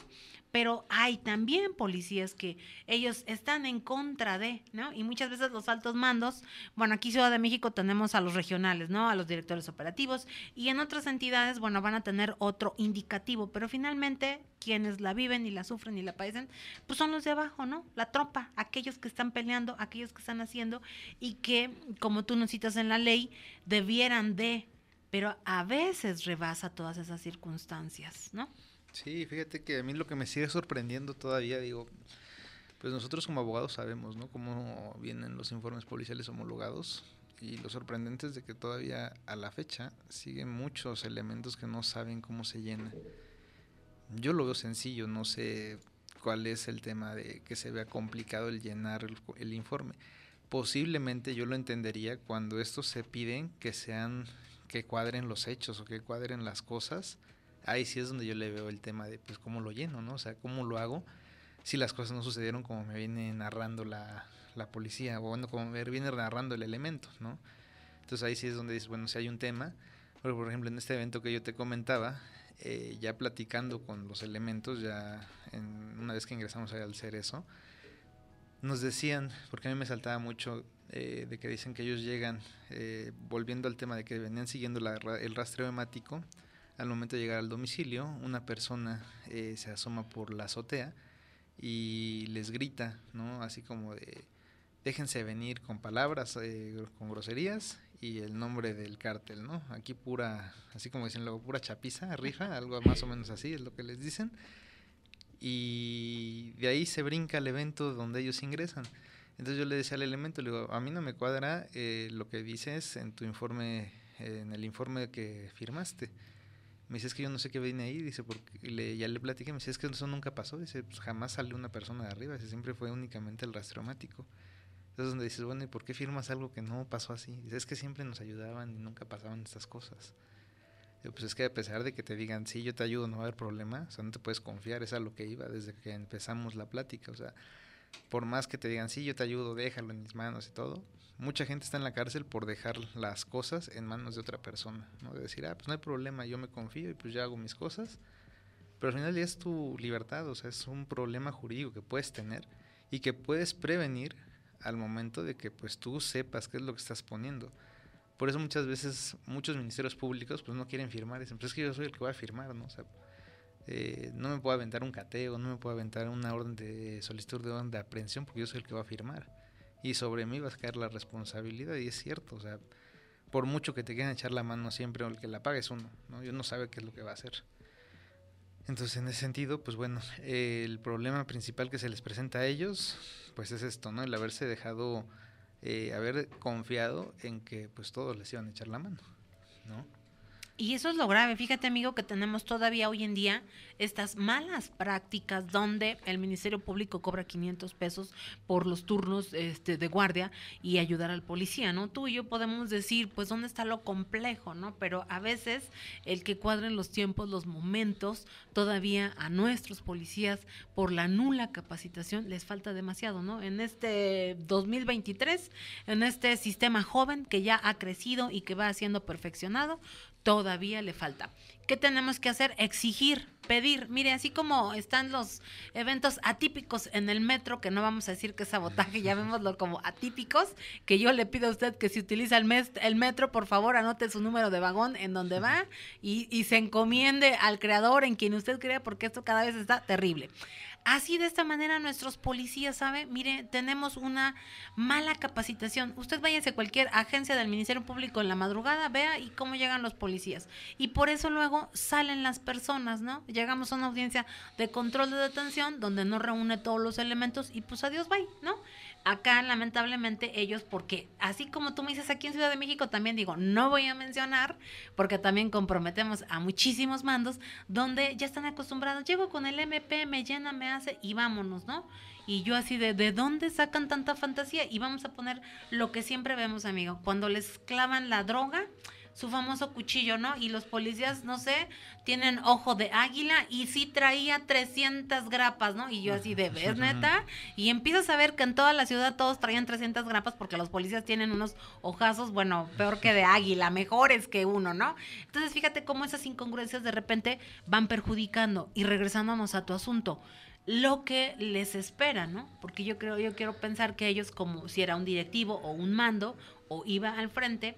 pero hay también policías que ellos están en contra de, ¿no? Y muchas veces los altos mandos, bueno, aquí Ciudad de México tenemos a los regionales, ¿no? A los directores operativos y en otras entidades, bueno, van a tener otro indicativo, pero finalmente quienes la viven y la sufren y la padecen, pues son los de abajo, ¿no? La tropa, aquellos que están peleando, aquellos que están haciendo y que, como tú nos citas en la ley, debieran de, pero a veces rebasa todas esas circunstancias, ¿no? Sí, fíjate que a mí lo que me sigue sorprendiendo todavía, digo, pues nosotros como abogados sabemos, ¿no? Cómo vienen los informes policiales homologados y lo sorprendente es de que todavía a la fecha siguen muchos elementos que no saben cómo se llena. Yo lo veo sencillo, no sé cuál es el tema de que se vea complicado el llenar el, informe. Posiblemente yo lo entendería cuando estos se piden que sean que cuadren los hechos o que cuadren las cosas ahí sí es donde yo le veo el tema de, pues, cómo lo lleno, ¿no? O sea, cómo lo hago si las cosas no sucedieron como me viene narrando la, policía, o bueno, como me viene narrando el elemento, ¿no? Entonces ahí sí es donde dices, bueno, si hay un tema, pero por ejemplo en este evento que yo te comentaba, eh, ya platicando con los elementos, ya en, una vez que ingresamos al eso... nos decían, porque a mí me saltaba mucho eh, de que dicen que ellos llegan, eh, volviendo al tema de que venían siguiendo el rastreo hemático, al momento de llegar al domicilio, una persona eh, se asoma por la azotea y les grita, ¿no? Así como de, déjense venir con palabras, eh, con groserías y el nombre del cártel, ¿no? Aquí pura, así como dicen luego, pura chapiza, rifa, algo más o menos así es lo que les dicen. Y de ahí se brinca el evento donde ellos ingresan. Entonces yo le decía al elemento, le digo, a mí no me cuadra eh, lo que dices en tu informe, en el informe que firmaste. Me dice, es que yo no sé qué viene ahí, dice, porque le, ya le platiqué, me dice, es que eso nunca pasó, dice, pues, jamás salió una persona de arriba, siempre fue únicamente el rastreomático. Entonces donde dices, bueno, ¿y por qué firmas algo que no pasó así? Dice, es que siempre nos ayudaban y nunca pasaban estas cosas. pues es que a pesar de que te digan, sí, yo te ayudo, no va a haber problema, o sea, no te puedes confiar, es a lo que iba desde que empezamos la plática, o sea, por más que te digan, sí, yo te ayudo, déjalo en mis manos y todo, mucha gente está en la cárcel por dejar las cosas en manos de otra persona, ¿no? De decir, ah, pues no hay problema, yo me confío y pues ya hago mis cosas. Pero al final ya es tu libertad, o sea, es un problema jurídico que puedes tener y que puedes prevenir al momento de que pues tú sepas qué es lo que estás poniendo. Por eso muchas veces muchos ministerios públicos pues no quieren firmar, dicen, pues es que yo soy el que va a firmar, ¿no? Eh, no me puedo aventar un cateo, no me puedo aventar una orden de solicitud de orden de aprehensión porque yo soy el que va a firmar. Y sobre mí va a caer la responsabilidad, y es cierto, o sea, por mucho que te quieran echar la mano siempre, el que la pague es uno, ¿no? Yo no sabe qué es lo que va a hacer. Entonces, en ese sentido, pues bueno, el problema principal que se les presenta a ellos, pues es esto, ¿no? El haberse dejado, eh, haber confiado en que pues todos les iban a echar la mano, ¿no? Y eso es lo grave. Fíjate, amigo, que tenemos todavía hoy en día estas malas prácticas donde el Ministerio Público cobra 500 pesos por los turnos este, de guardia y ayudar al policía, ¿no? Tú y yo podemos decir, pues, ¿dónde está lo complejo, no? Pero a veces el que cuadren los tiempos, los momentos, todavía a nuestros policías por la nula capacitación les falta demasiado, ¿no? En este 2023, en este sistema joven que ya ha crecido y que va siendo perfeccionado, todavía le falta. ¿Qué tenemos que hacer? Exigir, pedir. Mire, así como están los eventos atípicos en el metro, que no vamos a decir que es sabotaje, ya vemoslo como atípicos, que yo le pido a usted que si utiliza el, mes, el metro, por favor anote su número de vagón en donde va y, y se encomiende al creador, en quien usted crea, porque esto cada vez está terrible. Así de esta manera nuestros policías, ¿sabe? Mire, tenemos una mala capacitación. Usted váyase a cualquier agencia del Ministerio Público en la madrugada, vea y cómo llegan los policías. Y por eso luego salen las personas, ¿no? Llegamos a una audiencia de control de detención donde no reúne todos los elementos y pues adiós, bye, ¿no? Acá, lamentablemente, ellos, porque así como tú me dices aquí en Ciudad de México, también digo, no voy a mencionar, porque también comprometemos a muchísimos mandos, donde ya están acostumbrados, llego con el MP, me llena, me hace y vámonos, ¿no? Y yo así de, ¿de dónde sacan tanta fantasía? Y vamos a poner lo que siempre vemos, amigo, cuando les clavan la droga, su famoso cuchillo, ¿no? Y los policías, no sé, tienen ojo de águila y sí traía 300 grapas, ¿no? Y yo así de ver, neta. Y empiezas a ver que en toda la ciudad todos traían 300 grapas porque los policías tienen unos ojazos, bueno, peor que de águila, mejores que uno, ¿no? Entonces fíjate cómo esas incongruencias de repente van perjudicando. Y regresándonos a tu asunto lo que les espera, ¿no? Porque yo creo, yo quiero pensar que ellos, como si era un directivo o un mando o iba al frente,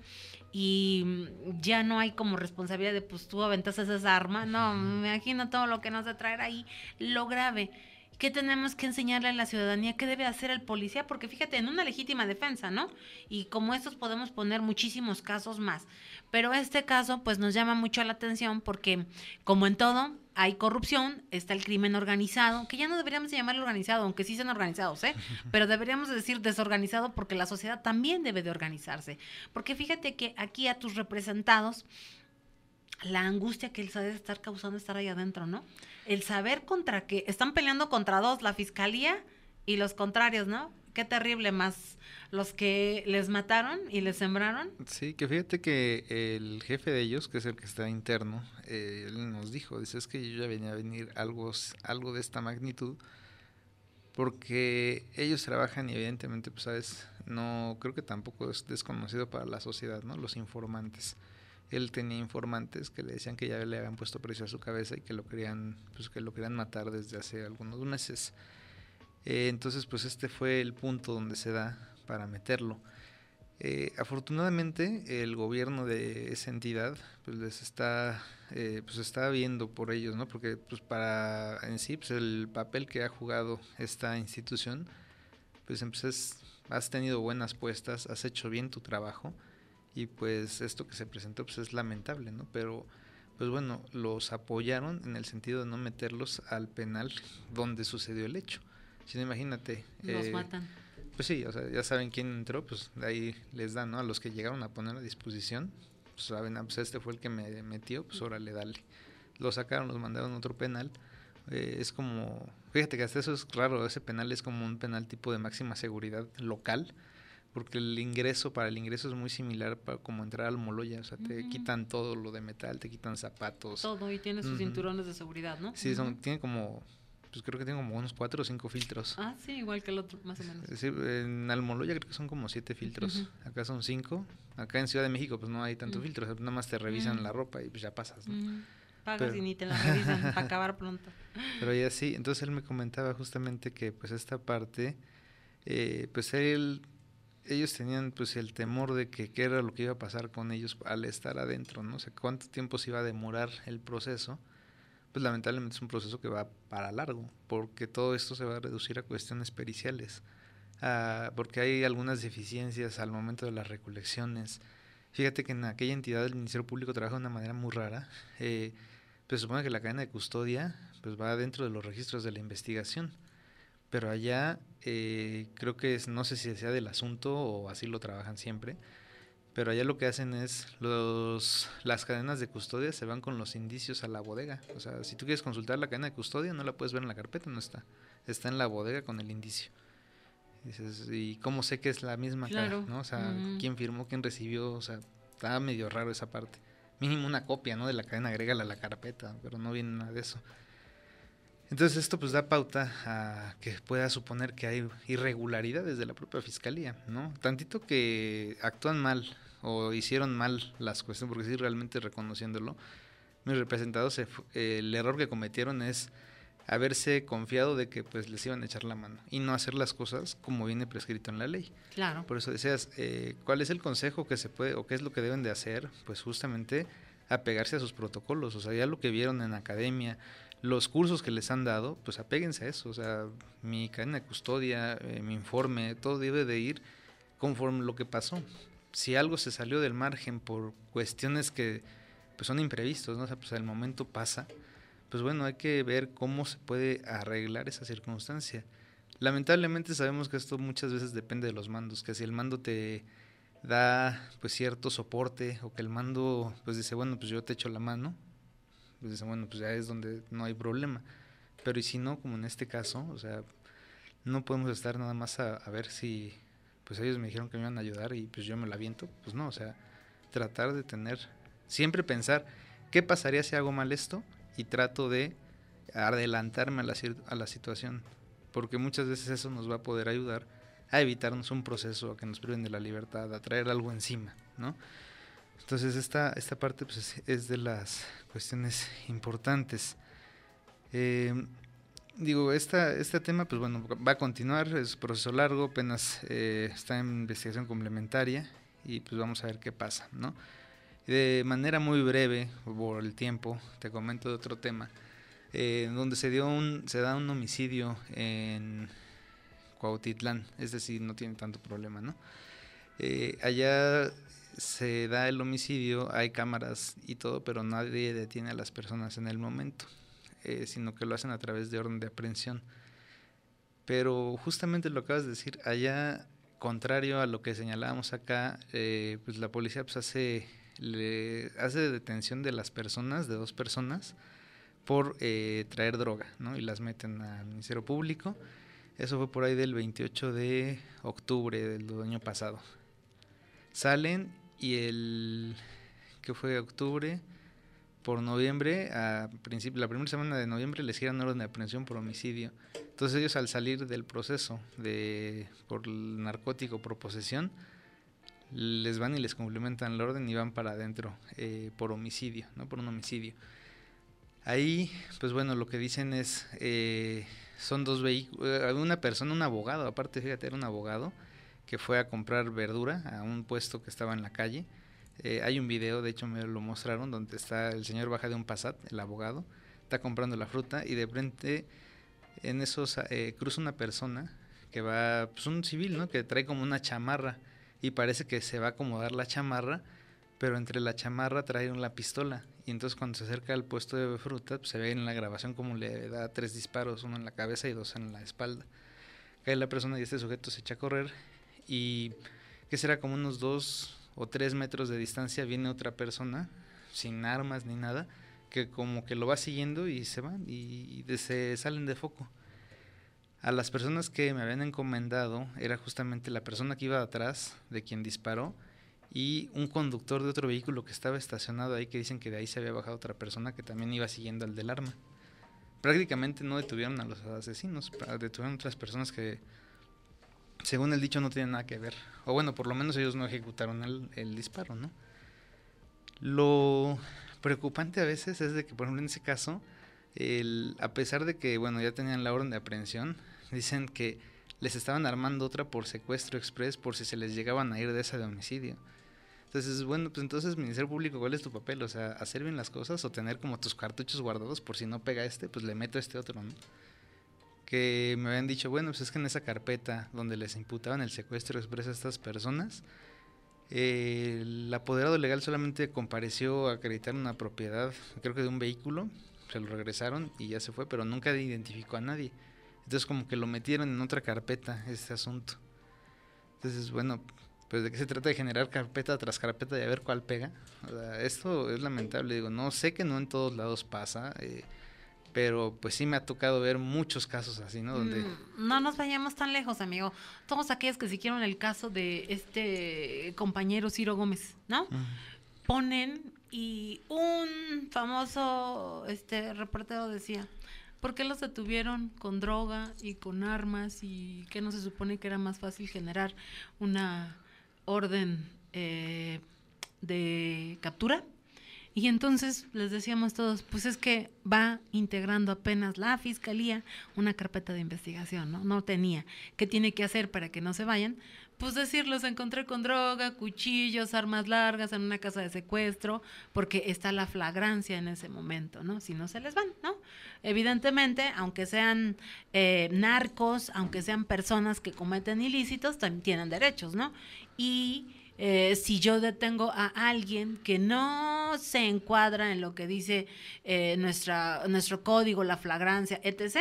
y mm, ya no hay como responsabilidad de pues tú esas esa arma. No, me imagino todo lo que nos va a traer ahí, lo grave. ¿Qué tenemos que enseñarle a la ciudadanía? ¿Qué debe hacer el policía? Porque fíjate, en una legítima defensa, ¿no? Y como estos podemos poner muchísimos casos más. Pero este caso pues nos llama mucho la atención porque como en todo, hay corrupción, está el crimen organizado, que ya no deberíamos llamarlo organizado, aunque sí sean organizados, ¿eh? Pero deberíamos decir desorganizado porque la sociedad también debe de organizarse. Porque fíjate que aquí a tus representados, la angustia que él sabe estar causando estar ahí adentro, ¿no? El saber contra qué, están peleando contra dos, la fiscalía y los contrarios, ¿no? qué terrible más los que les mataron y les sembraron. Sí, que fíjate que el jefe de ellos, que es el que está interno, eh, él nos dijo, dice, es que yo ya venía a venir algo, algo de esta magnitud, porque ellos trabajan y evidentemente, pues sabes, no creo que tampoco es desconocido para la sociedad, ¿no? Los informantes. Él tenía informantes que le decían que ya le habían puesto precio a su cabeza y que lo querían, pues que lo querían matar desde hace algunos meses. Eh, entonces, pues este fue el punto donde se da para meterlo. Eh, afortunadamente, el gobierno de esa entidad pues les está, eh, pues viendo por ellos, ¿no? Porque pues para en sí, pues el papel que ha jugado esta institución, pues, pues has tenido buenas puestas, has hecho bien tu trabajo y pues esto que se presentó pues es lamentable, ¿no? Pero pues bueno, los apoyaron en el sentido de no meterlos al penal donde sucedió el hecho. Si imagínate. Los eh, matan. Pues sí, o sea, ya saben quién entró, pues de ahí les dan, ¿no? A los que llegaron a poner a disposición, pues saben, ah, pues este fue el que me metió, pues órale, dale. Lo sacaron, los mandaron a otro penal. Eh, es como, fíjate que hasta eso es raro, ese penal es como un penal tipo de máxima seguridad local, porque el ingreso, para el ingreso es muy similar para como entrar al Moloya, o sea, te quitan todo lo de metal, te quitan zapatos. Todo, y tiene sus cinturones de seguridad, ¿no? Sí, son, tiene como pues creo que tengo como unos cuatro o cinco filtros. Ah, sí, igual que el otro, más o menos. en Almoloya creo que son como siete filtros. Acá son cinco. Acá en Ciudad de México pues no hay tanto mm. filtros, nada más te revisan mm. la ropa y pues ya pasas, ¿no? Mm. Pagas y ni te la revisan para acabar pronto. Pero ya sí, entonces él me comentaba justamente que pues esta parte, eh, pues él, ellos tenían pues el temor de que qué era lo que iba a pasar con ellos al estar adentro, ¿no? O sea, cuánto tiempo se iba a demorar el proceso pues, lamentablemente es un proceso que va para largo, porque todo esto se va a reducir a cuestiones periciales, porque hay algunas deficiencias al momento de las recolecciones. Fíjate que en aquella entidad el Ministerio Público trabaja de una manera muy rara. Eh, pues supone que la cadena de custodia pues va dentro de los registros de la investigación, pero allá eh, creo que no sé si sea del asunto o así lo trabajan siempre, pero allá lo que hacen es los, las cadenas de custodia se van con los indicios a la bodega. O sea, si tú quieres consultar la cadena de custodia, no la puedes ver en la carpeta, no está. Está en la bodega con el indicio. Y dices, ¿y cómo sé que es la misma claro. ¿no? O sea, ¿quién firmó, quién recibió? O sea, está medio raro esa parte. Mínimo una copia, ¿no? De la cadena, agrégala a la carpeta, pero no viene nada de eso. Entonces esto pues da pauta a que pueda suponer que hay irregularidades de la propia fiscalía, ¿no? Tantito que actúan mal o hicieron mal las cuestiones, porque sí, realmente reconociéndolo, mis representados, eh, el error que cometieron es haberse confiado de que pues les iban a echar la mano y no hacer las cosas como viene prescrito en la ley. Claro. Por eso decías, eh, ¿cuál es el consejo que se puede o qué es lo que deben de hacer? Pues justamente apegarse a sus protocolos, o sea, ya lo que vieron en academia, los cursos que les han dado, pues apéguense a eso, o sea, mi cadena de custodia, eh, mi informe, todo debe de ir conforme lo que pasó si algo se salió del margen por cuestiones que pues, son imprevistos, ¿no? pues momento pasa, pues bueno, hay que ver cómo se puede arreglar esa circunstancia. Lamentablemente sabemos que esto muchas veces depende de los mandos, que si el mando te da pues cierto soporte o que el mando pues dice, bueno, pues yo te echo la mano, pues dice, bueno, pues ya es donde no hay problema. Pero y si no, como en este caso, o sea, no podemos estar nada más a ver si pues ellos me dijeron que me iban a ayudar y pues yo me la viento. Pues no, o sea, tratar de tener, siempre pensar, ¿qué pasaría si hago mal esto? Y trato de adelantarme a la, a la situación, porque muchas veces eso nos va a poder ayudar a evitarnos un proceso, a que nos priven de la libertad, a traer algo encima, ¿no? Entonces esta, esta parte pues, es de las cuestiones importantes. Eh, digo, esta, este tema, pues bueno, va a continuar, es un proceso largo, apenas eh, está en investigación complementaria y pues vamos a ver qué pasa, ¿no? De manera muy breve, por el tiempo, te comento de otro tema, eh, donde se, dio un, se da un homicidio en Cuautitlán, es decir, no tiene tanto problema, ¿no? Eh, allá se da el homicidio, hay cámaras y todo, pero nadie detiene a las personas en el momento. Eh, sino que lo hacen a través de orden de aprehensión. Pero justamente lo acabas de decir, allá, contrario a lo que señalábamos acá, eh, pues la policía pues, hace, hace detención de las personas, de dos personas, por eh, traer droga, ¿no? Y las meten al Ministerio Público. Eso fue por ahí del 28 de octubre del año pasado. Salen y el que fue octubre, por noviembre, a principio, la primera semana de noviembre les giran orden de aprehensión por homicidio. Entonces ellos al salir del proceso de por narcótico por posesión, les van y les complementan la orden y van para adentro eh, por homicidio, ¿no? Por un homicidio. Ahí, pues bueno, lo que dicen es, eh, son dos vehículos, eh, una persona, un abogado, aparte fíjate, era un abogado que fue a comprar verdura a un puesto que estaba en la calle eh, hay un video, de hecho me lo mostraron, donde está el señor baja de un Passat, el abogado, está comprando la fruta y de frente en esos eh, cruza una persona que va, pues un civil, ¿no? Que trae como una chamarra y parece que se va a acomodar la chamarra, pero entre la chamarra trae una pistola y entonces cuando se acerca al puesto de fruta pues, se ve en la grabación como le da tres disparos, uno en la cabeza y dos en la espalda. Cae la persona y este sujeto se echa a correr y que será como unos dos o tres metros de distancia viene otra persona sin armas ni nada que como que lo va siguiendo y se van y, se salen de foco. A las personas que me habían encomendado era justamente la persona que iba atrás de quien disparó y un conductor de otro vehículo que estaba estacionado ahí que dicen que de ahí se había bajado otra persona que también iba siguiendo al del arma. Prácticamente no detuvieron a los asesinos, detuvieron a otras personas que según el dicho, no tiene nada que ver. O bueno, por lo menos ellos no ejecutaron el, disparo, ¿no? Lo preocupante a veces es de que, por ejemplo, en ese caso, el, a pesar de que, bueno, ya tenían la orden de aprehensión, dicen que les estaban armando otra por secuestro express por si se les llegaban a ir de esa de homicidio. Entonces, bueno, pues entonces, Ministerio Público, ¿cuál es tu papel? O sea, hacer bien las cosas o tener como tus cartuchos guardados por si no pega este, pues le meto este otro, ¿no? que me habían dicho, bueno, pues es que en esa carpeta donde les imputaban el secuestro expreso a estas personas, eh, el apoderado legal solamente compareció a acreditar una propiedad, creo que de un vehículo, se lo regresaron y ya se fue, pero nunca identificó a nadie. Entonces como que lo metieron en otra carpeta este asunto. Entonces, bueno, pues de qué se trata de generar carpeta tras carpeta y a ver cuál pega. esto es lamentable, digo, no sé que no en todos lados pasa. Eh, pero pues sí me ha tocado ver muchos casos así, ¿no? Donde... Mm, no nos vayamos tan lejos, amigo. Todos aquellos que siguieron el caso de este compañero Ciro Gómez, ¿no? Ponen y un famoso este reportero decía, ¿por qué los detuvieron con droga y con armas y que no se supone que era más fácil generar una orden eh, de captura? Y entonces les decíamos todos, pues es que va integrando apenas la fiscalía una carpeta de investigación, ¿no? No tenía. ¿Qué tiene que hacer para que no se vayan? Pues decirlos, encontré con droga, cuchillos, armas largas en una casa de secuestro, porque está la flagrancia en ese momento, ¿no? Si no se les van, ¿no? Evidentemente, aunque sean eh, narcos, aunque sean personas que cometen ilícitos, también tienen derechos, ¿no? Y eh, si yo detengo a alguien que no se encuadra en lo que dice eh, nuestra, nuestro código, la flagrancia, etc.,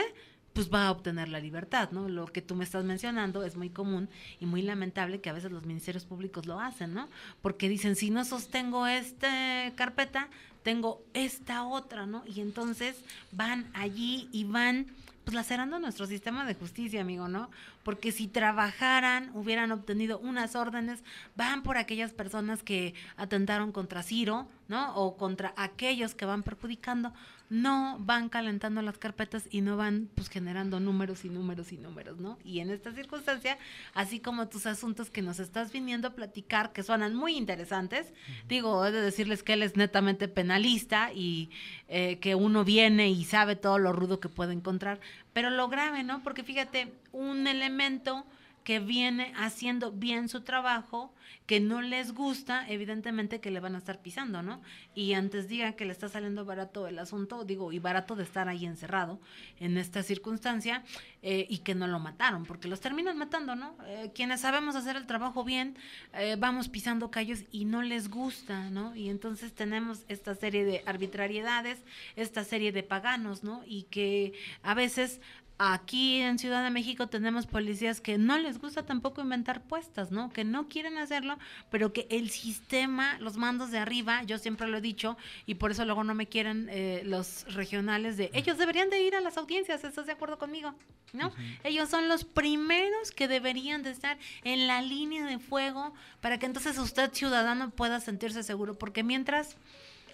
pues va a obtener la libertad, ¿no? Lo que tú me estás mencionando es muy común y muy lamentable que a veces los ministerios públicos lo hacen, ¿no? Porque dicen, si no sostengo esta carpeta, tengo esta otra, ¿no? Y entonces van allí y van pues lacerando nuestro sistema de justicia, amigo, ¿no? porque si trabajaran hubieran obtenido unas órdenes, van por aquellas personas que atentaron contra Ciro, ¿no? O contra aquellos que van perjudicando, no van calentando las carpetas y no van pues generando números y números y números, ¿no? Y en esta circunstancia, así como tus asuntos que nos estás viniendo a platicar, que suenan muy interesantes, digo, he de decirles que él es netamente penalista y eh, que uno viene y sabe todo lo rudo que puede encontrar, pero lo grave, ¿no? Porque fíjate, un elemento que viene haciendo bien su trabajo, que no les gusta, evidentemente que le van a estar pisando, ¿no? Y antes diga que le está saliendo barato el asunto, digo, y barato de estar ahí encerrado en esta circunstancia, eh, y que no lo mataron, porque los terminan matando, ¿no? Eh, quienes sabemos hacer el trabajo bien, eh, vamos pisando callos y no les gusta, ¿no? Y entonces tenemos esta serie de arbitrariedades, esta serie de paganos, ¿no? Y que a veces Aquí en Ciudad de México tenemos policías que no les gusta tampoco inventar puestas, ¿no? Que no quieren hacerlo, pero que el sistema, los mandos de arriba, yo siempre lo he dicho, y por eso luego no me quieren eh, los regionales de, ellos deberían de ir a las audiencias, ¿estás de acuerdo conmigo? ¿No? Ellos son los primeros que deberían de estar en la línea de fuego para que entonces usted ciudadano pueda sentirse seguro, porque mientras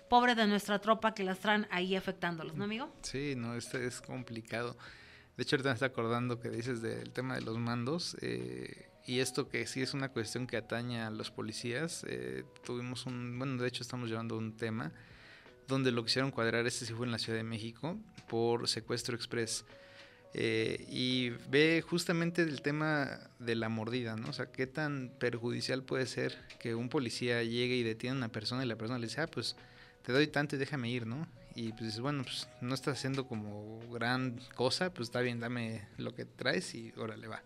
pobre de nuestra tropa que las traen ahí afectándolos, ¿no, amigo? Sí, no, esto es complicado. De hecho, ahorita me está acordando que dices del tema de los mandos. Eh, y esto que sí es una cuestión que ataña a los policías. Eh, tuvimos un. Bueno, de hecho, estamos llevando un tema donde lo quisieron cuadrar. Este sí fue en la Ciudad de México por secuestro express. Eh, y ve justamente el tema de la mordida, ¿no? O sea, qué tan perjudicial puede ser que un policía llegue y detiene a una persona y la persona le dice, ah, pues te doy tanto y déjame ir, ¿no? Y pues bueno, pues no estás haciendo como gran cosa, pues está bien, dame lo que traes y órale va.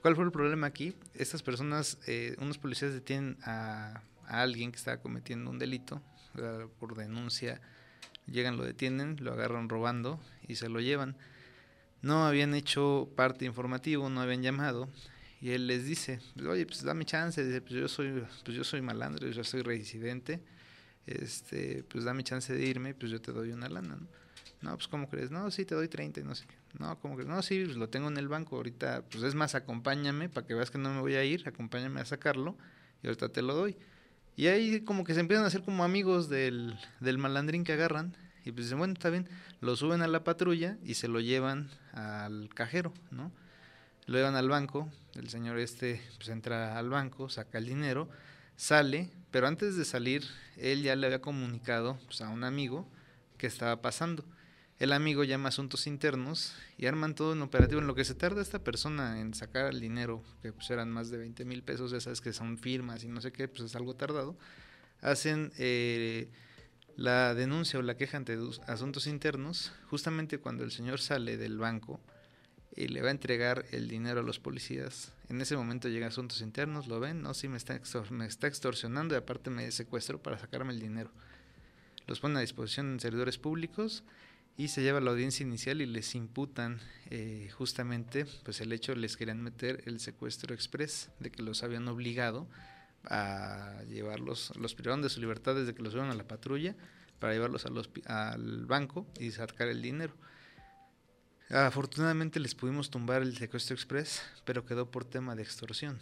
¿Cuál fue el problema aquí? Estas personas, eh, unos policías detienen a, alguien que estaba cometiendo un delito por denuncia, llegan, lo detienen, lo agarran robando y se lo llevan. No habían hecho parte informativo, no habían llamado y él les dice, oye, pues dame chance, dice, pues yo soy, pues yo soy malandro, yo soy residente este, pues dame chance de irme, pues yo te doy una lana, ¿no? No, pues como crees? No, sí, te doy 30 no sé qué. No, ¿cómo crees? No, sí, pues lo tengo en el banco ahorita, pues es más, acompáñame para que veas que no me voy a ir, acompáñame a sacarlo y ahorita te lo doy. Y ahí como que se empiezan a hacer como amigos del, malandrín que agarran y pues dicen, bueno, está bien, lo suben a la patrulla y se lo llevan al cajero, ¿no? Lo llevan al banco, el señor este pues entra al banco, saca el dinero, sale, pero antes de salir, él ya le había comunicado pues, a un amigo que estaba pasando. El amigo llama a asuntos internos y arman todo un operativo. En lo que se tarda esta persona en sacar el dinero, que pues, eran más de 20 mil pesos, ya sabes que son firmas y no sé qué, pues es algo tardado. Hacen eh, la denuncia o la queja ante asuntos internos justamente cuando el señor sale del banco y le va a entregar el dinero a los policías. En ese momento llega Asuntos Internos, lo ven, no, sí, me está, me está extorsionando y aparte me secuestro para sacarme el dinero. Los ponen a disposición en servidores públicos y se lleva a la audiencia inicial y les imputan eh, justamente pues el hecho les querían meter el secuestro express de que los habían obligado a llevarlos los privaron de su libertad desde que los llevan a la patrulla para llevarlos al banco y sacar el dinero Afortunadamente les pudimos tumbar el secuestro express, pero quedó por tema de extorsión.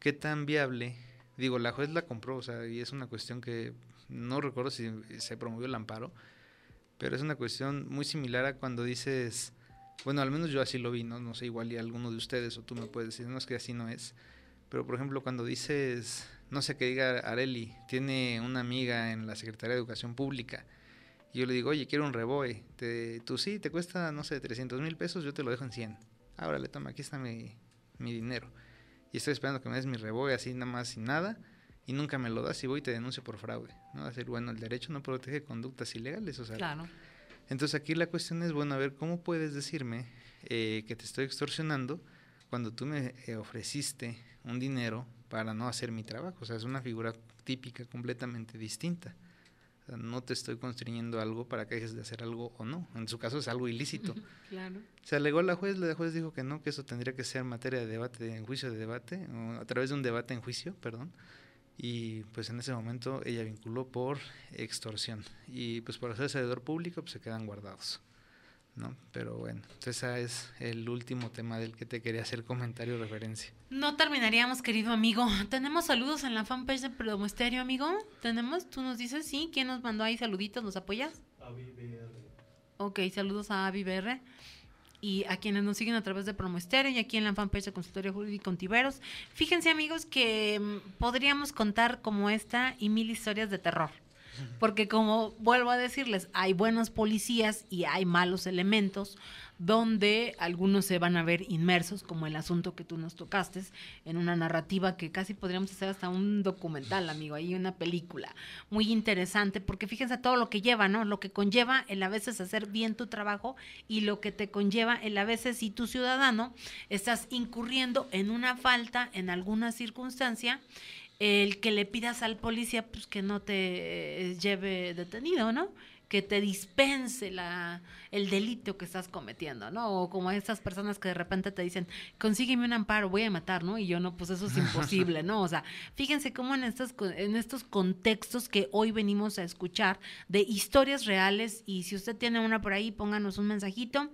¿Qué tan viable? Digo, la juez la compró, o sea, y es una cuestión que no recuerdo si se promovió el amparo, pero es una cuestión muy similar a cuando dices, bueno, al menos yo así lo vi, no, sé, igual y alguno de ustedes o tú me puedes decir, no es que así no es, pero por ejemplo cuando dices, no sé qué diga Areli, tiene una amiga en la Secretaría de Educación Pública, y yo le digo, oye, quiero un reboe. Te, tú sí, te cuesta, no sé, 300 mil pesos, yo te lo dejo en 100. Ahora le toma, aquí está mi, dinero. Y estoy esperando que me des mi reboe así nada más sin nada. Y nunca me lo das y voy y te denuncio por fraude. ¿no? a Decir, bueno, el derecho no protege conductas ilegales. O sea, claro. Entonces aquí la cuestión es, bueno, a ver, ¿cómo puedes decirme eh, que te estoy extorsionando cuando tú me eh, ofreciste un dinero para no hacer mi trabajo? O sea, es una figura típica completamente distinta no te estoy constriñendo algo para que dejes de hacer algo o no. En su caso es algo ilícito. claro. Se alegó a la juez, la juez dijo que no, que eso tendría que ser materia de debate, en juicio de debate, a través de un debate en juicio, perdón. Y pues en ese momento ella vinculó por extorsión. Y pues por ser servidor público, pues se quedan guardados. ¿no? Pero bueno, entonces ese es el último tema del que te quería hacer comentario o referencia. No terminaríamos, querido amigo. Tenemos saludos en la fanpage de Promosterio, amigo. Tenemos, tú nos dices, sí, ¿quién nos mandó ahí saluditos? ¿Nos apoyas? AVIBR Ok, saludos a AVIBR Y a quienes nos siguen a través de Promoesterio y aquí en la fanpage de Consultorio Jurídico Contiveros. Fíjense, amigos, que mm, podríamos contar como esta y mil historias de terror. Porque como vuelvo a decirles, hay buenos policías y hay malos elementos donde algunos se van a ver inmersos, como el asunto que tú nos tocaste, en una narrativa que casi podríamos hacer hasta un documental, amigo, ahí una película muy interesante, porque fíjense todo lo que lleva, ¿no? Lo que conlleva el a veces hacer bien tu trabajo y lo que te conlleva el a veces si tu ciudadano estás incurriendo en una falta en alguna circunstancia el que le pidas al policía pues que no te eh, lleve detenido, ¿no? Que te dispense la, el delito que estás cometiendo, ¿no? O como estas personas que de repente te dicen, consígueme un amparo, voy a matar, ¿no? Y yo no, pues eso es imposible, ¿no? O sea, fíjense cómo en estos, en estos contextos que hoy venimos a escuchar de historias reales, y si usted tiene una por ahí, pónganos un mensajito.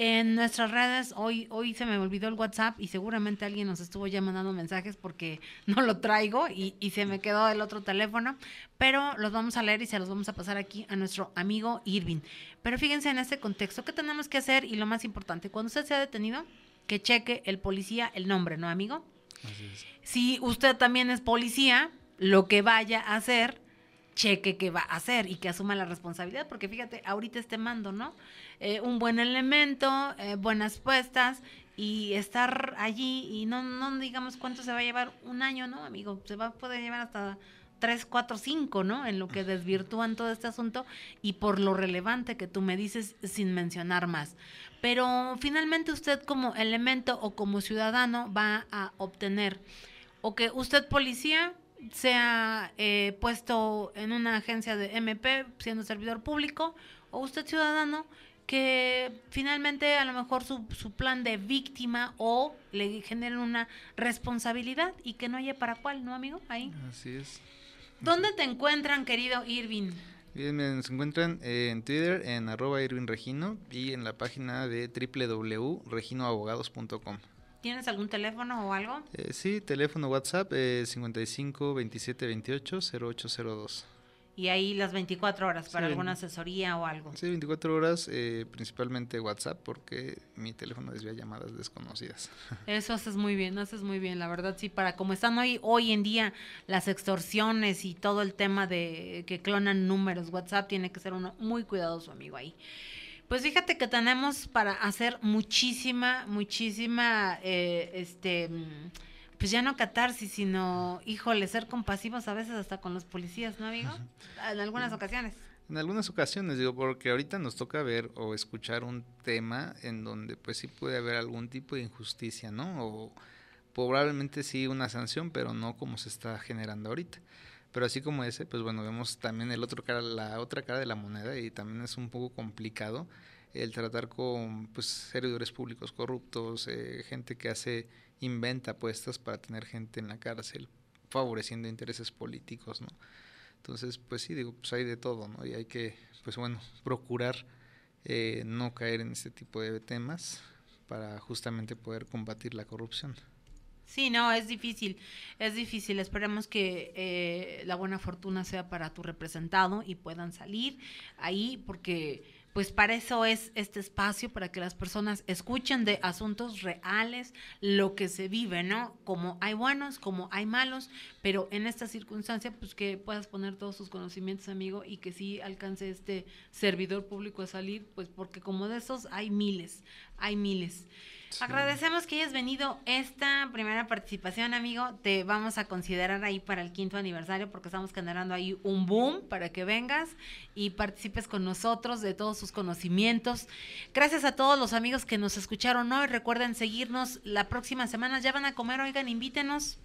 En nuestras redes, hoy, hoy se me olvidó el WhatsApp y seguramente alguien nos estuvo ya mandando mensajes porque no lo traigo y, y, se me quedó el otro teléfono, pero los vamos a leer y se los vamos a pasar aquí a nuestro amigo Irving. Pero fíjense en este contexto, ¿qué tenemos que hacer? Y lo más importante, cuando usted sea detenido, que cheque el policía el nombre, ¿no, amigo? Así es. Si usted también es policía, lo que vaya a hacer, cheque qué va a hacer y que asuma la responsabilidad, porque fíjate, ahorita este mando, ¿no? Eh, un buen elemento, eh, buenas puestas y estar allí y no, no digamos cuánto se va a llevar un año, ¿no, amigo? Se va a poder llevar hasta tres, cuatro, cinco, ¿no? En lo que desvirtúan todo este asunto y por lo relevante que tú me dices sin mencionar más. Pero finalmente usted como elemento o como ciudadano va a obtener o que usted policía sea eh, puesto en una agencia de MP siendo servidor público o usted ciudadano que finalmente a lo mejor su, su plan de víctima o le generen una responsabilidad y que no haya para cuál, ¿no, amigo? Ahí. Así es. ¿Dónde te encuentran, querido Irving? Bien, nos encuentran eh, en Twitter en arroba Irving Regino y en la página de www.reginoabogados.com. ¿Tienes algún teléfono o algo? Eh, sí, teléfono WhatsApp 55 27 28 0802 y ahí las 24 horas para alguna asesoría o algo. Sí, 24 horas, eh, principalmente WhatsApp, porque mi teléfono desvía llamadas desconocidas. Eso haces muy bien, haces muy bien, la verdad, sí, para como están hoy, hoy en día las extorsiones y todo el tema de que clonan números, WhatsApp tiene que ser uno muy cuidadoso, amigo, ahí. Pues fíjate que tenemos para hacer muchísima, muchísima, eh, este mm, pues ya no catarsis, sino, híjole, ser compasivos a veces hasta con los policías, ¿no, amigo? En algunas ocasiones. En algunas ocasiones, digo, porque ahorita nos toca ver o escuchar un tema en donde pues sí puede haber algún tipo de injusticia, ¿no? O probablemente sí una sanción, pero no como se está generando ahorita. Pero así como ese, pues bueno, vemos también el otro cara, la otra cara de la moneda y también es un poco complicado el tratar con pues servidores públicos corruptos, eh, gente que hace inventa apuestas para tener gente en la cárcel, favoreciendo intereses políticos, ¿no? Entonces, pues sí, digo, pues hay de todo, ¿no? Y hay que, pues bueno, procurar eh, no caer en este tipo de temas para justamente poder combatir la corrupción. Sí, no, es difícil, es difícil. Esperemos que eh, la buena fortuna sea para tu representado y puedan salir ahí porque pues para eso es este espacio, para que las personas escuchen de asuntos reales, lo que se vive, ¿no? Como hay buenos, como hay malos, pero en esta circunstancia, pues que puedas poner todos tus conocimientos, amigo, y que sí alcance este servidor público a salir, pues porque como de esos hay miles, hay miles. Agradecemos que hayas venido esta primera participación, amigo. Te vamos a considerar ahí para el quinto aniversario porque estamos generando ahí un boom para que vengas y participes con nosotros de todos sus conocimientos. Gracias a todos los amigos que nos escucharon hoy. Recuerden seguirnos la próxima semana. Ya van a comer, oigan, invítenos.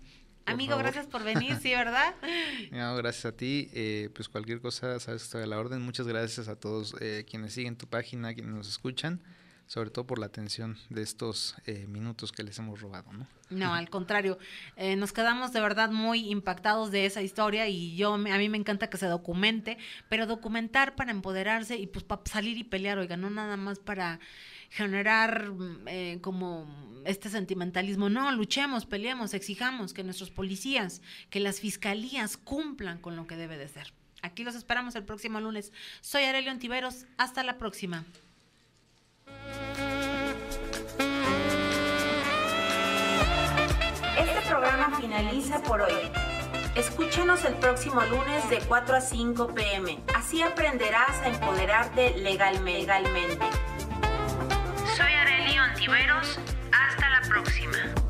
Amigo, gracias por venir, sí, ¿verdad? gracias a ti. Eh, pues cualquier cosa, sabes que estoy a la orden. Muchas gracias a todos eh, quienes siguen tu página, quienes nos escuchan sobre todo por la atención de estos eh, minutos que les hemos robado, ¿no? No, al contrario, eh, nos quedamos de verdad muy impactados de esa historia y yo a mí me encanta que se documente, pero documentar para empoderarse y pues para salir y pelear, oiga, no nada más para generar mm, eh, como este sentimentalismo. No, luchemos, peleemos, exijamos que nuestros policías, que las fiscalías cumplan con lo que debe de ser. Aquí los esperamos el próximo lunes. Soy Arelio Antiveros. Hasta la próxima. Este programa finaliza por hoy. Escúchanos el próximo lunes de 4 a 5 pm. Así aprenderás a empoderarte legalmente. Soy Arelio Ontiveros. Hasta la próxima.